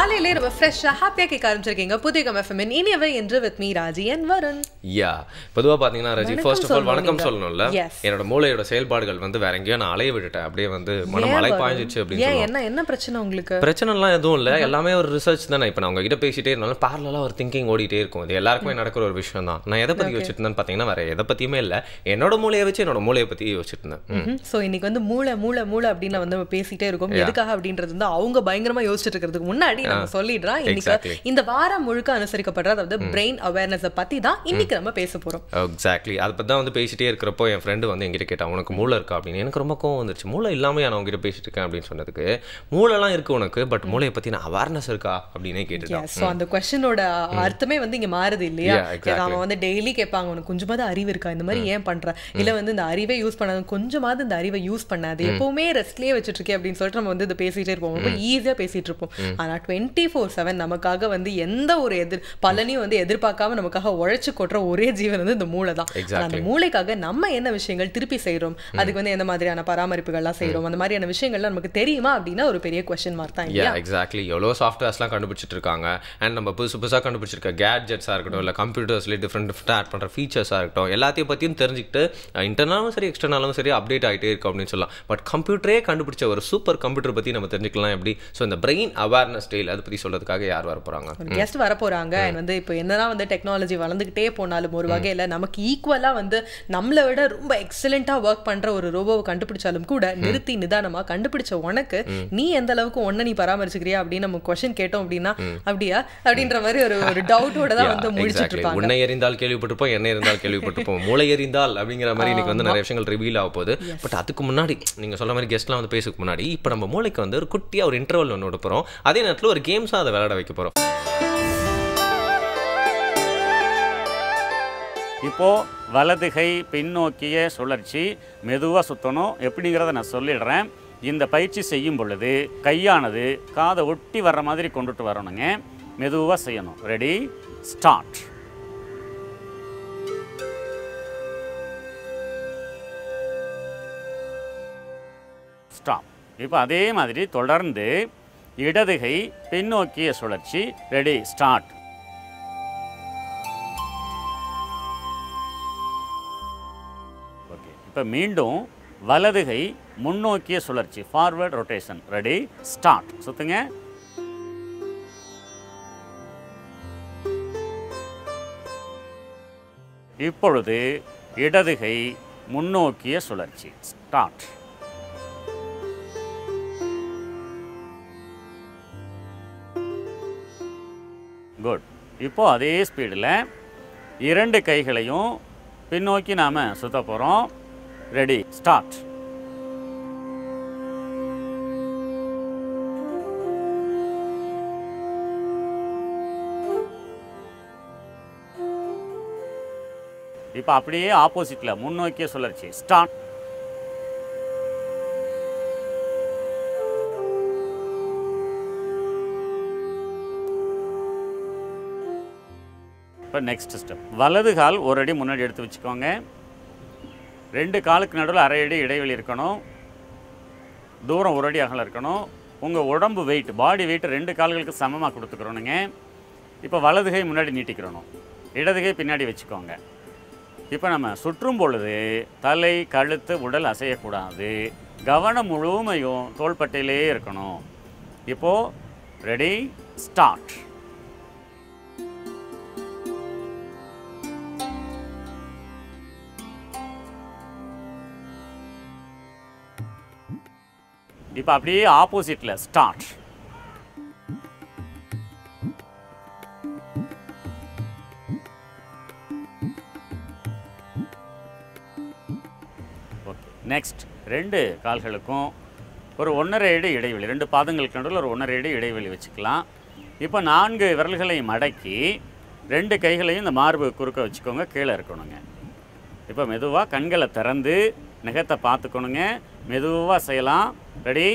காலையிலே நம்ம ஃப்ரெஷ்ஷாக ஹாப்பியாக கேட்க ஆரம்பிச்சிருக்கீங்க புதிய கமெஃபமின் இனியவை என்று with me Raji and Varun யா பொதுவாக பார்த்தீங்கன்னா ராஜி ஃபர்ஸ்ட் ஆஃப் ஆல் வணக்கம் சொல்லணும்ல என்னோட மூளையோட செயல்பாடுகள் வந்து வேற எங்கேயோ நான் அலைய விட்டுட்டேன் அப்படியே வந்து மனம் அலை பாய்ஞ்சிச்சு அப்படின்னு என்ன என்ன பிரச்சனை உங்களுக்கு பிரச்சனைலாம் எதுவும் இல்லை எல்லாமே ஒரு ரிசர்ச் தானே இப்போ நான் உங்ககிட்ட பேசிட்டே இருந்தாலும் பேரலாக ஒரு திங்கிங் ஓடிட்டே இருக்கும் இது எல்லாருக்குமே நடக்கிற ஒரு விஷயம் தான் நான் எதை பற்றி யோசிச்சுட்டு இருந்தேன் பார்த்தீங்கன்னா வேற எதை பற்றியுமே இல்லை என்னோட மூளையை வச்சு என்னோட மூளையை பற்றி யோசிச்சுட்டு இருந்தேன் ஸோ இன்னைக்கு வந்து மூளை மூளை மூளை அப்படின்னு வந்து பேசிட்டே இருக்கோம் எதுக்காக அப்படின்றது வந்து அவங்க பயங்கரமாக யோசிச்சுட்டு இருக்கிறதுக்கு முன்னாடி நம்ம சொல்லிடுறா இன்னைக்கு இந்த வாரம் முழுக்க அனுசரிக்கப்படுற அதாவது பிரெயின் அவேர்னஸ் பத்தி தான் இன்னைக்கு நம்ம பேச போறோம் எக்ஸாக்ட்லி அதை பத்தி தான் வந்து பேசிட்டே இருக்கிறப்போ என் ஃப்ரெண்டு வந்து எங்கிட்ட கேட்டா உனக்கு மூளை இருக்கா அப்படின்னு எனக்கு ரொம்ப கோவம் வந்துருச்சு மூளை இல்லாம நான் உங்ககிட்ட பேசிட்டு இருக்கேன் அப்படின்னு சொன்னதுக்கு மூளைலாம் இருக்கு உனக்கு பட் மூளையை பத்தி நான் அவேர்னஸ் இருக்கா அப்படின்னு கேட்டுட்டேன் ஸோ அந்த கொஸ்டினோட அர்த்தமே வந்து இங்க மாறுது இல்லையா அவன் வந்து டெய்லி கேட்பாங்க உனக்கு கொஞ்சமாவது அறிவு இருக்கா இந்த மாதிரி ஏன் பண்ற இல்ல வந்து இந்த அறிவை யூஸ் பண்ணாது கொஞ்சமாவது இந்த அறிவை யூஸ் பண்ணாது எப்பவுமே ரெஸ்ட்லயே வச்சுட்டு இருக்கேன் அப்படின்னு சொல்லிட்டு நம்ம வந்து இதை பேசிட்டே இருப்போம் ரொம்ப ஈஸியா பேசிட்டு இருப்போம் ஆனா டுவெண்ட்டி டுவெண்ட்டி ஃபோர் செவன் நமக்காக வந்து எந்த ஒரு எதிர் பலனையும் வந்து எதிர்பார்க்காம நமக்காக உழைச்சி கொட்டுற ஒரே ஜீவன் வந்து இந்த மூளை தான் அந்த மூளைக்காக நம்ம என்ன விஷயங்கள் திருப்பி செய்கிறோம் அதுக்கு வந்து எந்த மாதிரியான பராமரிப்புகள்லாம் செய்கிறோம் அந்த மாதிரியான விஷயங்கள்லாம் நமக்கு தெரியுமா அப்படின்னா ஒரு பெரிய கொஸ்டின் மார்க் தான் இல்லையா எக்ஸாக்ட்லி எவ்வளோ சாஃப்ட்வேர்ஸ்லாம் கண்டுபிடிச்சிட்டு இருக்காங்க அண்ட் நம்ம புதுசு புதுசாக கண்டுபிடிச்சிருக்க கேட்ஜெட்ஸாக இருக்கட்டும் இல்லை கம்ப்யூட்டர்ஸ்லேயே டிஃப்ரெண்ட் டிஃப்ரெண்ட் ஆட் பண்ணுற ஃபீச்சர்ஸாக இருக்கட்டும் எல்லாத்தையும் பற்றியும் தெரிஞ்சுக்கிட்டு இன்டர்னலும் சரி எக்ஸ்டர்னலும் சரி அப்டேட் ஆகிட்டே இருக்கும் அப்படின்னு சொல்லலாம் பட் கம்ப்யூட்டரே கண்டுபிடிச்ச ஒரு சூப்பர் கம்ப்யூட்டர் பற்றி நம்ம தெரிஞ்சுக்கலாம் எப்படி ஸோ இந்த பிரெயின் அவேர்னஸ் டேயில் தெரியல அதை பற்றி சொல்கிறதுக்காக யார் போகிறாங்க கெஸ்ட் போகிறாங்க அண்ட் வந்து இப்போ என்னதான் வந்து டெக்னாலஜி வளர்ந்துக்கிட்டே போனாலும் ஒரு வகையில் நமக்கு ஈக்குவலாக வந்து நம்மளை விட ரொம்ப எக்ஸலண்ட்டாக ஒர்க் பண்ணுற ஒரு ரோபோவை கண்டுபிடிச்சாலும் கூட நிறுத்தி நிதானமாக கண்டுபிடிச்ச உனக்கு நீ எந்த அளவுக்கு ஒன்றை நீ பராமரிச்சுக்கிறியா அப்படின்னு நம்ம கொஷின் கேட்டோம் அப்படின்னா அப்படியா அப்படின்ற மாதிரி ஒரு ஒரு டவுட்டோட தான் வந்து முடிச்சுட்டு இருப்பாங்க உன்னை எறிந்தால் கேள்விப்பட்டிருப்போம் என்ன இருந்தால் கேள்விப்பட்டிருப்போம் மூளை எறிந்தால் அப்படிங்கிற மாதிரி இன்னைக்கு வந்து நிறைய விஷயங்கள் ரிவீல் ஆக போகுது பட் அதுக்கு முன்னாடி நீங்கள் சொல்ல மாதிரி கெஸ்ட்லாம் வந்து பேசுக்கு முன்னாடி இப்போ நம்ம மூளைக்கு வந்து ஒரு குட்டியாக ஒரு இன்டர்வல் ஒன்று எடுப்போம் அதே நேரத்தில் ஒரு ஒரு கேம்ஸாக அதை விளையாட வைக்க போகிறோம் இப்போது வலதுகை பின்னோக்கிய சுழற்சி மெதுவாக சுற்றணும் எப்படிங்கிறத நான் சொல்லிடுறேன் இந்த பயிற்சி செய்யும் பொழுது கையானது காதை ஒட்டி வர்ற மாதிரி கொண்டுட்டு வரணுங்க மெதுவாக செய்யணும் ரெடி ஸ்டார்ட் ஸ்டாப் இப்போ அதே மாதிரி தொடர்ந்து இடதுகை பின்னோக்கிய சுழற்சி ரெடி ஸ்டார்ட் இப்போ மீண்டும் வலதுகை முன்னோக்கிய சுழற்சி ஃபார்வர்ட் ரொட்டேஷன் ரெடி ஸ்டார்ட் சுத்துங்க இப்பொழுது இடதுகை முன்னோக்கிய சுழற்சி ஸ்டார்ட் குட் இப்போது அதே ஸ்பீடில் இரண்டு கைகளையும் பின்னோக்கி நாம் சுத்த போகிறோம் ரெடி ஸ்டார்ட் இப்போ அப்படியே ஆப்போசிட்டில் முன்னோக்கிய சுழற்சி ஸ்டார்ட் இப்போ நெக்ஸ்ட் ஸ்டெப் வலது கால் ஒரு அடி முன்னாடி எடுத்து வச்சுக்கோங்க ரெண்டு காலுக்கு நடுவில் அரை அடி இடைவெளி இருக்கணும் தூரம் ஒரு அடி அகலம் இருக்கணும் உங்கள் உடம்பு வெயிட் பாடி வெயிட் ரெண்டு கால்களுக்கு சமமாக கொடுத்துக்கிறோனுங்க இப்போ வலது கை முன்னாடி நீட்டிக்கிறணும் இடதுகை பின்னாடி வச்சுக்கோங்க இப்போ நம்ம சுற்றும் பொழுது தலை கழுத்து உடல் அசையக்கூடாது கவனம் முழுமையும் தோள்பட்டையிலே இருக்கணும் இப்போது ரெடி ஸ்டார்ட் இப்போ அப்படியே ஆப்போசிட்டில் ஸ்டார்ட் ஓகே நெக்ஸ்ட் ரெண்டு கால்களுக்கும் ஒரு ஒன்றரை அடி இடைவெளி ரெண்டு பாதங்களுக்கு நடுவில் ஒரு ஒன்றரை அடி இடைவெளி வச்சுக்கலாம் இப்போ நான்கு விரல்களை மடக்கி ரெண்டு கைகளையும் இந்த மார்பு குறுக்க வச்சுக்கோங்க கீழே இருக்கணுங்க இப்போ மெதுவாக கண்களை திறந்து நிகத்தை பார்த்துக்கணுங்க மெதுவாக செய்யலாம் ரெடி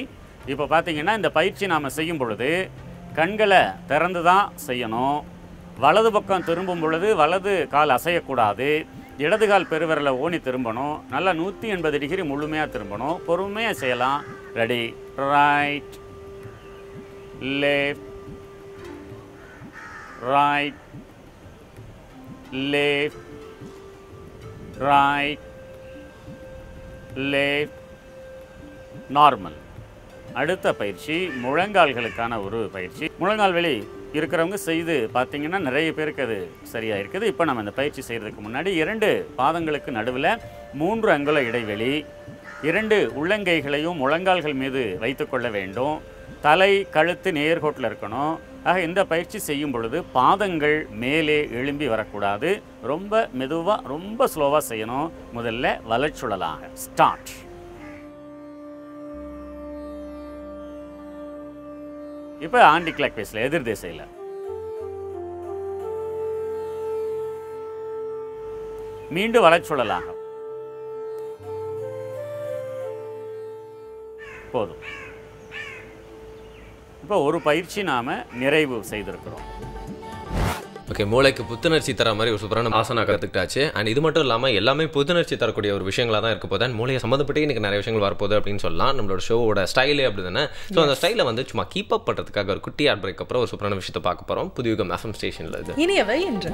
இப்போ பார்த்தீங்கன்னா இந்த பயிற்சி நாம் செய்யும் பொழுது கண்களை திறந்து தான் செய்யணும் வலது பக்கம் திரும்பும் பொழுது வலது கால் அசையக்கூடாது இடது கால் பெருவிரலை ஓணி திரும்பணும் நல்லா நூற்றி எண்பது டிகிரி முழுமையாக திரும்பணும் பொறுமையாக செய்யலாம் ready right left right left right left normal அடுத்த பயிற்சி முழங்கால்களுக்கான ஒரு பயிற்சி முழங்கால் வெளி இருக்கிறவங்க செய்து பார்த்தீங்கன்னா நிறைய பேருக்கு அது சரியாக இருக்குது இப்போ நம்ம இந்த பயிற்சி செய்கிறதுக்கு முன்னாடி இரண்டு பாதங்களுக்கு நடுவில் மூன்று அங்குல இடைவெளி இரண்டு உள்ளங்கைகளையும் முழங்கால்கள் மீது வைத்துக்கொள்ள வேண்டும் தலை கழுத்து நேர்கோட்டில் இருக்கணும் ஆக இந்த பயிற்சி செய்யும் பொழுது பாதங்கள் மேலே எழும்பி வரக்கூடாது ரொம்ப மெதுவாக ரொம்ப ஸ்லோவாக செய்யணும் முதல்ல வலச்சுழலாக ஸ்டார்ட் இப்போ ஆண்டி கிளாக் பேஸில் எதிர் திசையில் மீண்டும் வளச்சுழலாக போதும் இப்போ ஒரு பயிற்சி நாம் நிறைவு செய்திருக்கிறோம் ஓகே மூளைக்கு புத்துணர்ச்சி தர மாதிரி ஒரு சூப்பரான ஆசனா கற்றுக்கிட்டாச்சு அண்ட் இது மட்டும் இல்லாமல் எல்லாமே புத்துணர்ச்சி தரக்கூடிய ஒரு விஷயங்களாக தான் இருக்க போதே மூளையை சம்மந்தப்பட்டு இன்னைக்கு நிறைய விஷயங்கள் வரப்போது அப்படின்னு சொல்லலாம் நம்மளோட ஷோவோட ஸ்டைலே அப்படி தானே ஸோ அந்த ஸ்டைலை வந்து சும்மா கீப் அப் பண்ணுறதுக்காக ஒரு குட்டி ஆட் பிரேக் அப்புறம் ஒரு சூப்பரான விஷயத்தை பார்க்க போகிறோம் புதுயுகம் எஃப்எம் ஸ்டேஷனில் இது இனியவை என்று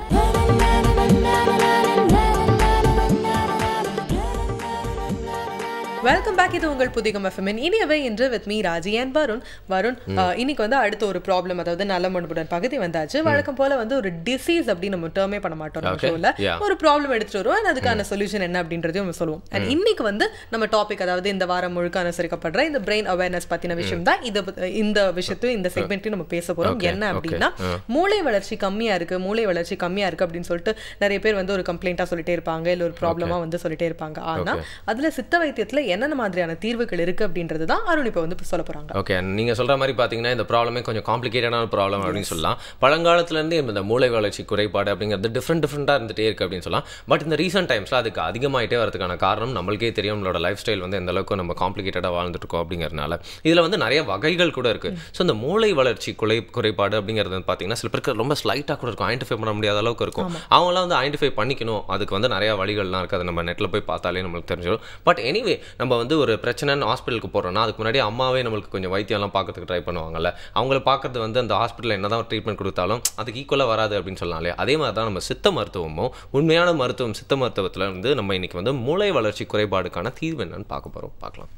வெல்கம் பேக் இது உங்கள் புதிகம் எஃப்எம்என் இனியவை இன்று with me Raji and Varun Varun இன்னைக்கு வந்து அடுத்த ஒரு ப்ராப்ளம் அதாவது நல்ல மண்புடன் பகுதி வந்தாச்சு வழக்கம் போல வந்து ஒரு டிசீஸ் அப்படின்னு நம்ம டேர்மே பண்ண மாட்டோம் ஷோல ஒரு ப்ராப்ளம் எடுத்துட்டு வருவோம் அண்ட் அதுக்கான சொல்யூஷன் என்ன அப்படின்றதையும் நம்ம சொல்லுவோம் அண்ட் இன்னைக்கு வந்து நம்ம டாபிக் அதாவது இந்த வாரம் முழுக்க அனுசரிக்கப்படுற இந்த பிரெயின் அவேர்னஸ் பத்தின விஷயம் தான் இது இந்த விஷயத்தையும் இந்த செக்மெண்ட்டையும் நம்ம பேச போறோம் என்ன அப்படின்னா மூளை வளர்ச்சி கம்மியா இருக்கு மூளை வளர்ச்சி கம்மியா இருக்கு அப்படின்னு சொல்லிட்டு நிறைய பேர் வந்து ஒரு கம்ப்ளைண்டா சொல்லிட்டே இருப்பாங்க இல்ல ஒரு ப்ராப்ளமா வந்து சொல்லிட்டே இருப்பாங்க ஆனா அதுல சித்த வைத்தியத்துல என்னென்ன மாதிரியான தீர்வுகள் இருக்குது அப்படின்றது தான் அருண் இப்போ வந்து சொல்ல போகிறாங்க ஓகே நீங்கள் சொல்கிற மாதிரி பார்த்தீங்கன்னா இந்த ப்ராப்ளமே கொஞ்சம் காம்ப்ளிகேட்டடான ப்ராப்ளம் அப்படின்னு சொல்லலாம் பழங்காலத்துலேருந்து இந்த மூளை வளர்ச்சி குறைபாடு அப்படிங்கிறது டிஃப்ரெண்ட் டிஃப்ரெண்ட்டாக இருந்துகிட்டே இருக்குது அப்படின்னு சொல்லலாம் பட் இந்த ரீசெண்ட் டைம்ஸில் அதுக்கு அதிகமாகிட்டே வரதுக்கான காரணம் நம்மளுக்கே தெரியும் நம்மளோட லைஃப் ஸ்டைல் வந்து எந்த அளவுக்கு நம்ம காம்ப்ளிகேட்டடாக வாழ்ந்துட்டுருக்கோம் அப்படிங்கிறதுனால இதில் வந்து நிறைய வகைகள் கூட இருக்குது ஸோ mm. இந்த மூளை வளர்ச்சி குறை குறைபாடு அப்படிங்கிறது பார்த்தீங்கன்னா சில பேருக்கு ரொம்ப ஸ்லைட்டாக கூட இருக்கும் ஐடென்டிஃபை பண்ண முடியாத அளவுக்கு இருக்கும் அவங்களாம் வந்து ஐடென்டிஃபை பண்ணிக்கணும் அதுக்கு வந்து நிறையா வழிகள்லாம் இருக்குது அதை நம்ம நெட்டில் போய் பார்த்தாலே நம்மளுக்கு தெரிஞ்சிடும் பட் எனிவே நம்ம வந்து ஒரு பிரச்சனைன்னு ஹாஸ்பிட்டலுக்கு போகிறோம்னா அதுக்கு முன்னாடி அம்மாவே நம்மளுக்கு கொஞ்சம் வைத்தியம்லாம் பார்க்கறதுக்கு ட்ரை பண்ணுவாங்கல்ல அவங்கள பார்க்குறது வந்து அந்த ஹாஸ்பிட்டலில் என்ன தான் ட்ரீட்மெண்ட் கொடுத்தாலும் அதுக்கு ஈக்குவலாக வராது அப்படின்னு சொல்லலாம் அதே மாதிரி தான் நம்ம சித்த மருத்துவமும் உண்மையான மருத்துவம் சித்த மருத்துவத்தில் வந்து நம்ம இன்றைக்கி வந்து மூளை வளர்ச்சி குறைபாடுக்கான தீர்வு என்னன்னு பார்க்க போகிறோம் பார்க்கலாம்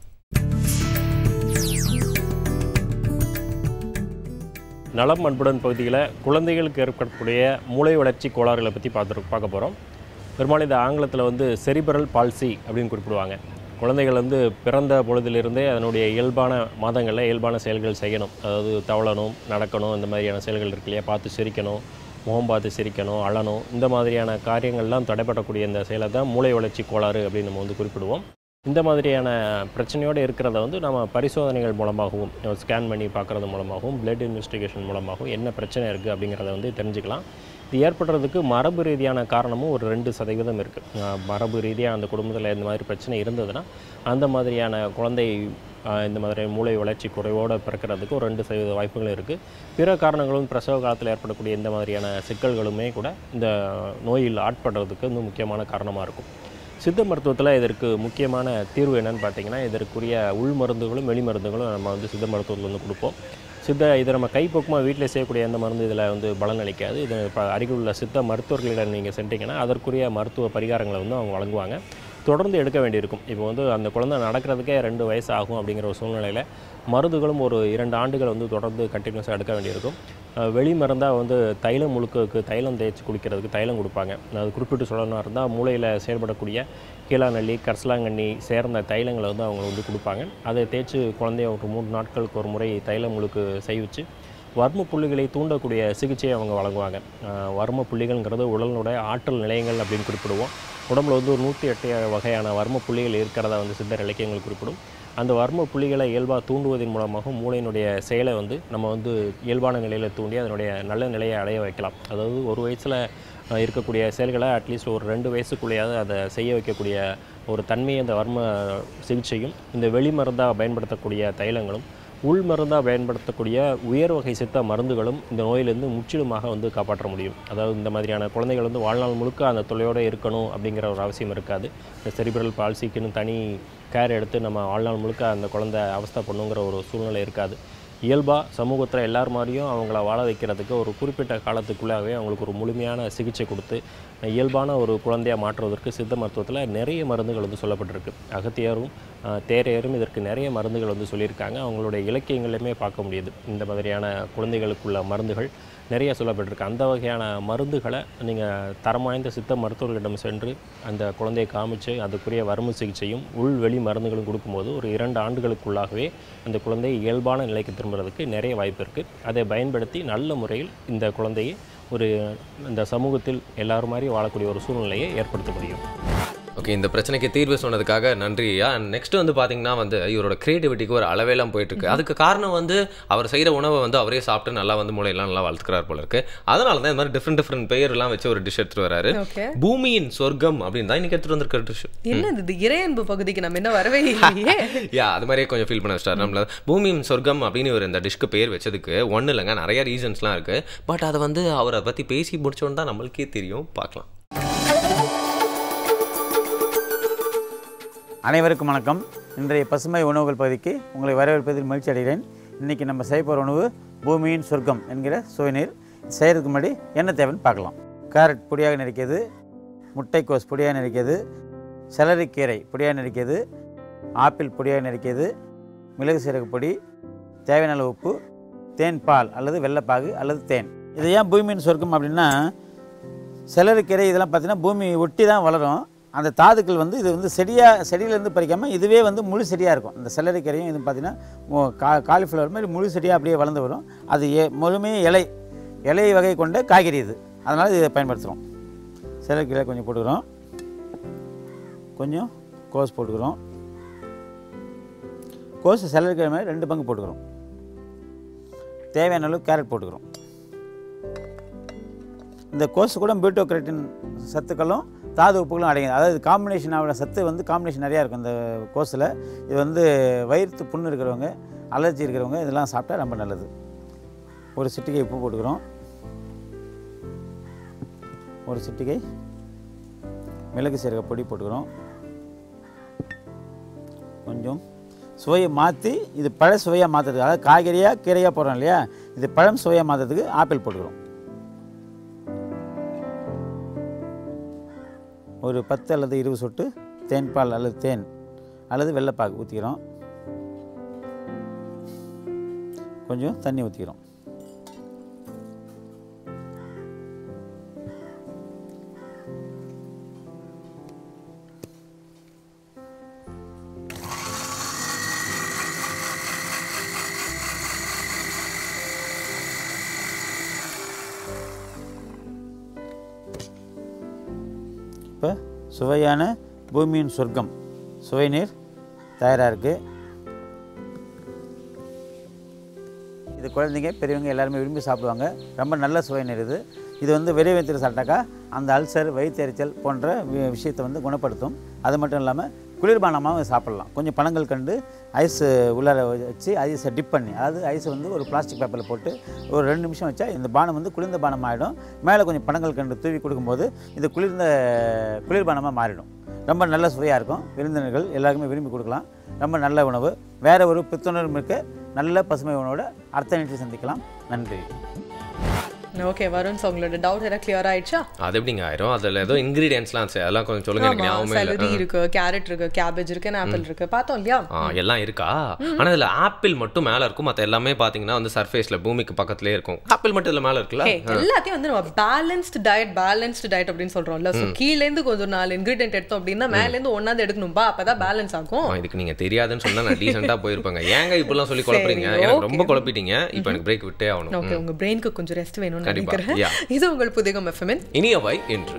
நலம் அன்புடன் பகுதியில் குழந்தைகளுக்கு ஏற்படக்கூடிய மூளை வளர்ச்சி கோளாறுகளை பற்றி பார்த்து பார்க்க போகிறோம் பெரும்பாலும் இந்த ஆங்கிலத்தில் வந்து செரிபரல் பால்சி அப்படின்னு குறிப்பிடுவாங்க குழந்தைகள் வந்து பிறந்த பொழுதிலிருந்தே அதனுடைய இயல்பான மாதங்களில் இயல்பான செயல்கள் செய்யணும் அதாவது தவளணும் நடக்கணும் இந்த மாதிரியான செயல்கள் இருக்கு இல்லையா பார்த்து சிரிக்கணும் முகம் பார்த்து சிரிக்கணும் அழணும் இந்த மாதிரியான காரியங்கள்லாம் தடைப்படக்கூடிய இந்த செயலை தான் மூளை வளர்ச்சி கோளாறு அப்படின்னு நம்ம வந்து குறிப்பிடுவோம் இந்த மாதிரியான பிரச்சனையோடு இருக்கிறத வந்து நம்ம பரிசோதனைகள் மூலமாகவும் ஸ்கேன் பண்ணி பார்க்குறது மூலமாகவும் பிளட் இன்வெஸ்டிகேஷன் மூலமாகவும் என்ன பிரச்சனை இருக்குது அப்படிங்கிறத வந்து தெரிஞ்சுக்கலாம் இது ஏற்படுறதுக்கு மரபு ரீதியான காரணமும் ஒரு ரெண்டு சதவீதம் இருக்குது மரபு ரீதியாக அந்த குடும்பத்தில் இந்த மாதிரி பிரச்சனை இருந்ததுன்னா அந்த மாதிரியான குழந்தை இந்த மாதிரி மூளை வளர்ச்சி குறைவோடு பிறக்கிறதுக்கு ஒரு ரெண்டு சதவீத வாய்ப்புகளும் இருக்குது பிற காரணங்களும் பிரசவ காலத்தில் ஏற்படக்கூடிய இந்த மாதிரியான சிக்கல்களுமே கூட இந்த நோயில் ஆட்படுறதுக்கு வந்து முக்கியமான காரணமாக இருக்கும் சித்த மருத்துவத்தில் இதற்கு முக்கியமான தீர்வு என்னென்னு பார்த்தீங்கன்னா இதற்குரிய உள் மருந்துகளும் வெளி மருந்துகளும் நம்ம வந்து சித்த மருத்துவத்தில் வந்து கொடுப்போம் சித்த இதை நம்ம கைப்போக்கமாக வீட்டில் செய்யக்கூடிய எந்த மருந்து இதில் வந்து பலன் அளிக்காது இது அருகில் உள்ள சித்த மருத்துவர்களிடம் நீங்கள் சென்றீங்கன்னா அதற்குரிய மருத்துவ பரிகாரங்களை வந்து அவங்க வழங்குவாங்க தொடர்ந்து எடுக்க வேண்டியிருக்கும் இப்போ வந்து அந்த குழந்தை நடக்கிறதுக்கே ரெண்டு வயசு ஆகும் அப்படிங்கிற ஒரு சூழ்நிலையில் மருந்துகளும் ஒரு இரண்டு ஆண்டுகள் வந்து தொடர்ந்து கண்டினியூஸாக எடுக்க வேண்டியிருக்கும் வெளி மருந்தாக வந்து தைலம் முழுக்கக்கு தைலம் தேய்ச்சி குடிக்கிறதுக்கு தைலம் கொடுப்பாங்க அது குறிப்பிட்டு சொல்லணும் இருந்தால் மூளையில் செயல்படக்கூடிய கீழாநெல்லி கரசலாங்கண்ணி சேர்ந்த தைலங்களை வந்து அவங்க வந்து கொடுப்பாங்க அதை தேய்ச்சி குழந்தைய ஒரு மூன்று நாட்களுக்கு ஒரு முறை தைலம் உங்களுக்கு செய்வச்சு வர்ம புள்ளிகளை தூண்டக்கூடிய சிகிச்சையை அவங்க வழங்குவாங்க வர்ம புள்ளிகள்ங்கிறது உடலினுடைய ஆற்றல் நிலையங்கள் அப்படின்னு குறிப்பிடுவோம் உடம்புல வந்து ஒரு நூற்றி எட்டு வகையான வர்ம புள்ளிகள் இருக்கிறதா வந்து சித்தர் இலக்கியங்கள் குறிப்பிடும் அந்த வர்ம புள்ளிகளை இயல்பாக தூண்டுவதன் மூலமாக மூளையினுடைய செயலை வந்து நம்ம வந்து இயல்பான நிலையில் தூண்டி அதனுடைய நல்ல நிலையை அடைய வைக்கலாம் அதாவது ஒரு வயசில் இருக்கக்கூடிய செயல்களை அட்லீஸ்ட் ஒரு ரெண்டு வயசுக்குள்ளேயாவது அதை செய்ய வைக்கக்கூடிய ஒரு தன்மையை இந்த வர்ம சிகிச்சையும் இந்த வெளி மருந்தாக பயன்படுத்தக்கூடிய தைலங்களும் உள் மருந்தாக பயன்படுத்தக்கூடிய உயர் வகை சித்த மருந்துகளும் இந்த நோயிலிருந்து முற்றிலுமாக வந்து காப்பாற்ற முடியும் அதாவது இந்த மாதிரியான குழந்தைகள் வந்து வாழ்நாள் முழுக்க அந்த தொலையோடு இருக்கணும் அப்படிங்கிற ஒரு அவசியம் இருக்காது இந்த செரிபிரல் பால்சிக்குன்னு தனி கேர் எடுத்து நம்ம வாழ்நாள் முழுக்க அந்த குழந்தை அவஸ்தை பண்ணுங்கிற ஒரு சூழ்நிலை இருக்காது இயல்பாக சமூகத்தில் எல்லார் மாதிரியும் அவங்கள வாழ வைக்கிறதுக்கு ஒரு குறிப்பிட்ட காலத்துக்குள்ளாகவே அவங்களுக்கு ஒரு முழுமையான சிகிச்சை கொடுத்து இயல்பான ஒரு குழந்தையாக மாற்றுவதற்கு சித்த மருத்துவத்தில் நிறைய மருந்துகள் வந்து சொல்லப்பட்டிருக்கு அகத்தியரும் தேரையரும் இதற்கு நிறைய மருந்துகள் வந்து சொல்லியிருக்காங்க அவங்களுடைய இலக்கியங்களையுமே பார்க்க முடியுது இந்த மாதிரியான குழந்தைகளுக்குள்ள மருந்துகள் நிறைய சொல்லப்பட்டிருக்கு அந்த வகையான மருந்துகளை நீங்கள் தரம் வாய்ந்த சித்த மருத்துவர்களிடம் சென்று அந்த குழந்தையை காமிச்சு அதுக்குரிய வறுமை சிகிச்சையும் உள்வெளி மருந்துகளும் கொடுக்கும்போது ஒரு இரண்டு ஆண்டுகளுக்குள்ளாகவே அந்த குழந்தை இயல்பான நிலைக்கு திரும்புறதுக்கு நிறைய வாய்ப்பு இருக்குது அதை பயன்படுத்தி நல்ல முறையில் இந்த குழந்தையை ஒரு இந்த சமூகத்தில் எல்லாரும் மாதிரி வாழக்கூடிய ஒரு சூழ்நிலையை ஏற்படுத்த முடியும் ஓகே இந்த பிரச்சனைக்கு தீர்வு சொன்னதுக்காக நன்றி அண்ட் நெக்ஸ்ட் வந்து பார்த்தீங்கன்னா வந்து இவரோட கிரியேட்டிவிட்டிக்கு ஒரு அளவெல்லாம் போயிட்டுருக்கு அதுக்கு காரணம் வந்து அவர் செய்கிற உணவை வந்து அவரே சாப்பிட்டு நல்லா வந்து மூளையெல்லாம் நல்லா வளர்த்துக்கிறார் போல இருக்கு அதனால தான் இந்த மாதிரி டிஃப்ரெண்ட் டிஃப்ரெண்ட் பெயர்லாம் வச்சு ஒரு டிஷ் எடுத்துட்டு வராரு பூமியின் சொர்க்கம் அப்படின்னு தான் இன்னைக்கு எடுத்துட்டு வந்திருக்க டிஷ் என்ன இது இறையன்பு பகுதிக்கு நம்ம என்ன வரவே யா அது மாதிரியே கொஞ்சம் ஃபீல் பண்ண வச்சுட்டார் நம்மள பூமியின் சொர்க்கம் அப்படின்னு இவர் இந்த டிஷ்க்கு பேர் வச்சதுக்கு ஒன்றும் இல்லைங்க நிறைய ரீசன்ஸ்லாம் இருக்குது பட் அதை வந்து அவரை பற்றி பேசி முடிச்சோன்னு தான் நம்மளுக்கே தெரியும் பார்க்கலாம் அனைவருக்கும் வணக்கம் இன்றைய பசுமை உணவுகள் பகுதிக்கு உங்களை வரவேற்பதில் மகிழ்ச்சி அடைகிறேன் இன்றைக்கி நம்ம போகிற உணவு பூமியின் சொர்க்கம் என்கிற சுவைநீர் செய்கிறதுக்கு முன்னாடி என்ன தேவைன்னு பார்க்கலாம் கேரட் பொடியாக நறுக்கியது முட்டைக்கோஸ் பொடியாக நறுக்கியது செலரிக்கீரை பொடியாக நிறைக்கிறது ஆப்பிள் பொடியாக நிறைக்கிறது மிளகு சீரக பொடி தேவையான உப்பு தேன் பால் அல்லது வெள்ளைப்பாகு அல்லது தேன் இது ஏன் பூமியின் சொர்க்கம் அப்படின்னா செலரிக்கீரை இதெல்லாம் பார்த்திங்கன்னா பூமி ஒட்டி தான் வளரும் அந்த தாதுக்கள் வந்து இது வந்து செடியாக செடியிலேருந்து பறிக்காமல் இதுவே வந்து முழு செடியாக இருக்கும் இந்த செல்லரிக்கரையும் இது பார்த்திங்கன்னா கா காலிஃப்ளவர் மாதிரி முழு செடியாக அப்படியே வளர்ந்து வரும் அது ஏ முழுமையாக இலை இலை வகை கொண்ட காய்கறி இது அதனால் இதை பயன்படுத்துகிறோம் செல்லரிக்கீரை கொஞ்சம் போட்டுக்கிறோம் கொஞ்சம் கோஸ் போட்டுக்கிறோம் கோஸ் செல்லரிக்கீரை மாதிரி ரெண்டு பங்கு போட்டுக்கிறோம் தேவையான அளவு கேரட் போட்டுக்கிறோம் இந்த கோஸ் கூட பீட்டோ கிரேட்டின் சத்துக்களும் தாது உப்புகளும் அடங்கியது அதாவது காம்பினேஷன் ஆகிற சத்து வந்து காம்பினேஷன் நிறையா இருக்கும் இந்த கோஸில் இது வந்து வயிறு புண்ணு இருக்கிறவங்க அலர்ஜி இருக்கிறவங்க இதெல்லாம் சாப்பிட்டா ரொம்ப நல்லது ஒரு சிட்டிகை உப்பு போட்டுக்கிறோம் ஒரு சிட்டிகை மிளகு சீரக பொடி போட்டுக்கிறோம் கொஞ்சம் சுவையை மாற்றி இது பழ சுவையாக மாற்றுறதுக்கு அதாவது காய்கறியாக கீரையாக போடுறோம் இல்லையா இது பழம் சுவையாக மாற்றுறதுக்கு ஆப்பிள் போட்டுக்கிறோம் ஒரு பத்து அல்லது இருபது சொட்டு தேன்பால் அல்லது தேன் அல்லது வெள்ளைப்பாக்கு ஊற்றிக்கிறோம் கொஞ்சம் தண்ணி ஊற்றிக்கிறோம் சுவையான பூமியின் சொர்க்கம் சுவைநீர் தயாராக இருக்குது இது குழந்தைங்க பெரியவங்க எல்லாருமே விரும்பி சாப்பிடுவாங்க ரொம்ப நல்ல சுவைநீர் இது இது வந்து வெளியே வைத்து சாப்பிட்டாக்கா அந்த அல்சர் வயிற்றறிச்சல் போன்ற விஷயத்தை வந்து குணப்படுத்தும் அது மட்டும் இல்லாமல் குளிர்பானமாக சாப்பிட்லாம் கொஞ்சம் பழங்கள் கண்டு ஐஸ் உள்ளார வச்சு ஐஸை டிப் பண்ணி அதாவது ஐஸ் வந்து ஒரு பிளாஸ்டிக் பேப்பரில் போட்டு ஒரு ரெண்டு நிமிஷம் வச்சா இந்த பானம் வந்து குளிர்ந்த பானம் ஆகிடும் மேலே கொஞ்சம் பழங்கள் கண்டு தூவி கொடுக்கும்போது இது குளிர்ந்த குளிர்பானமாக மாறிடும் ரொம்ப நல்ல சுவையாக இருக்கும் விருந்தினர்கள் எல்லாருக்குமே விரும்பி கொடுக்கலாம் ரொம்ப நல்ல உணவு வேறு ஒரு புத்துணர்வு இருக்க நல்ல பசுமை உணவோட அடுத்த நிகழ்ச்சி சந்திக்கலாம் நன்றி ஓகே வருண் சார் உங்களோட டவுட் எல்லாம் கிளியர் ஆயிடுச்சா அது எப்படிங்க ஆயிரும் அதில் ஏதோ இன்கிரீடியன்ஸ்லாம் சரி அதெல்லாம் கொஞ்சம் சொல்லுங்க எனக்கு ஞாபகம் இல்லை இருக்கு கேரட் இருக்கு கேபேஜ் இருக்கு ஆப்பிள் இருக்கு பார்த்தோம் இல்லையா எல்லாம் இருக்கா ஆனால் இதில் ஆப்பிள் மட்டும் மேலே இருக்கும் மற்ற எல்லாமே பார்த்தீங்கன்னா வந்து சர்ஃபேஸில் பூமிக்கு பக்கத்துலேயே இருக்கும் ஆப்பிள் மட்டும் இதில் மேலே இருக்குல்ல எல்லாத்தையும் வந்து நம்ம பேலன்ஸ்டு டயட் பேலன்ஸ்டு டயட் அப்படின்னு சொல்கிறோம்ல ஸோ கீழேருந்து கொஞ்சம் நாலு இன்கிரீடியன்ட் எடுத்தோம் அப்படின்னா மேலேருந்து ஒன்றாவது எடுக்கணும்பா அப்போ தான் பேலன்ஸ் ஆகும் இதுக்கு நீங்கள் தெரியாதுன்னு சொன்னால் நான் டீசெண்டாக போயிருப்பாங்க ஏங்க இப்படிலாம் சொல்லி குழப்பறீங்க எனக்கு ரொம்ப குழப்பிட்டீங்க இப்போ எனக்கு பிரேக் விட்டே ஆகணும் உங்கள் பிரெயினுக்கு கொஞ்சம் ரெஸ்ட் வேணும் நினைக்கிறேன் இது உங்கள் புதிகம் எஃப்எம்என் இனியவாய் என்று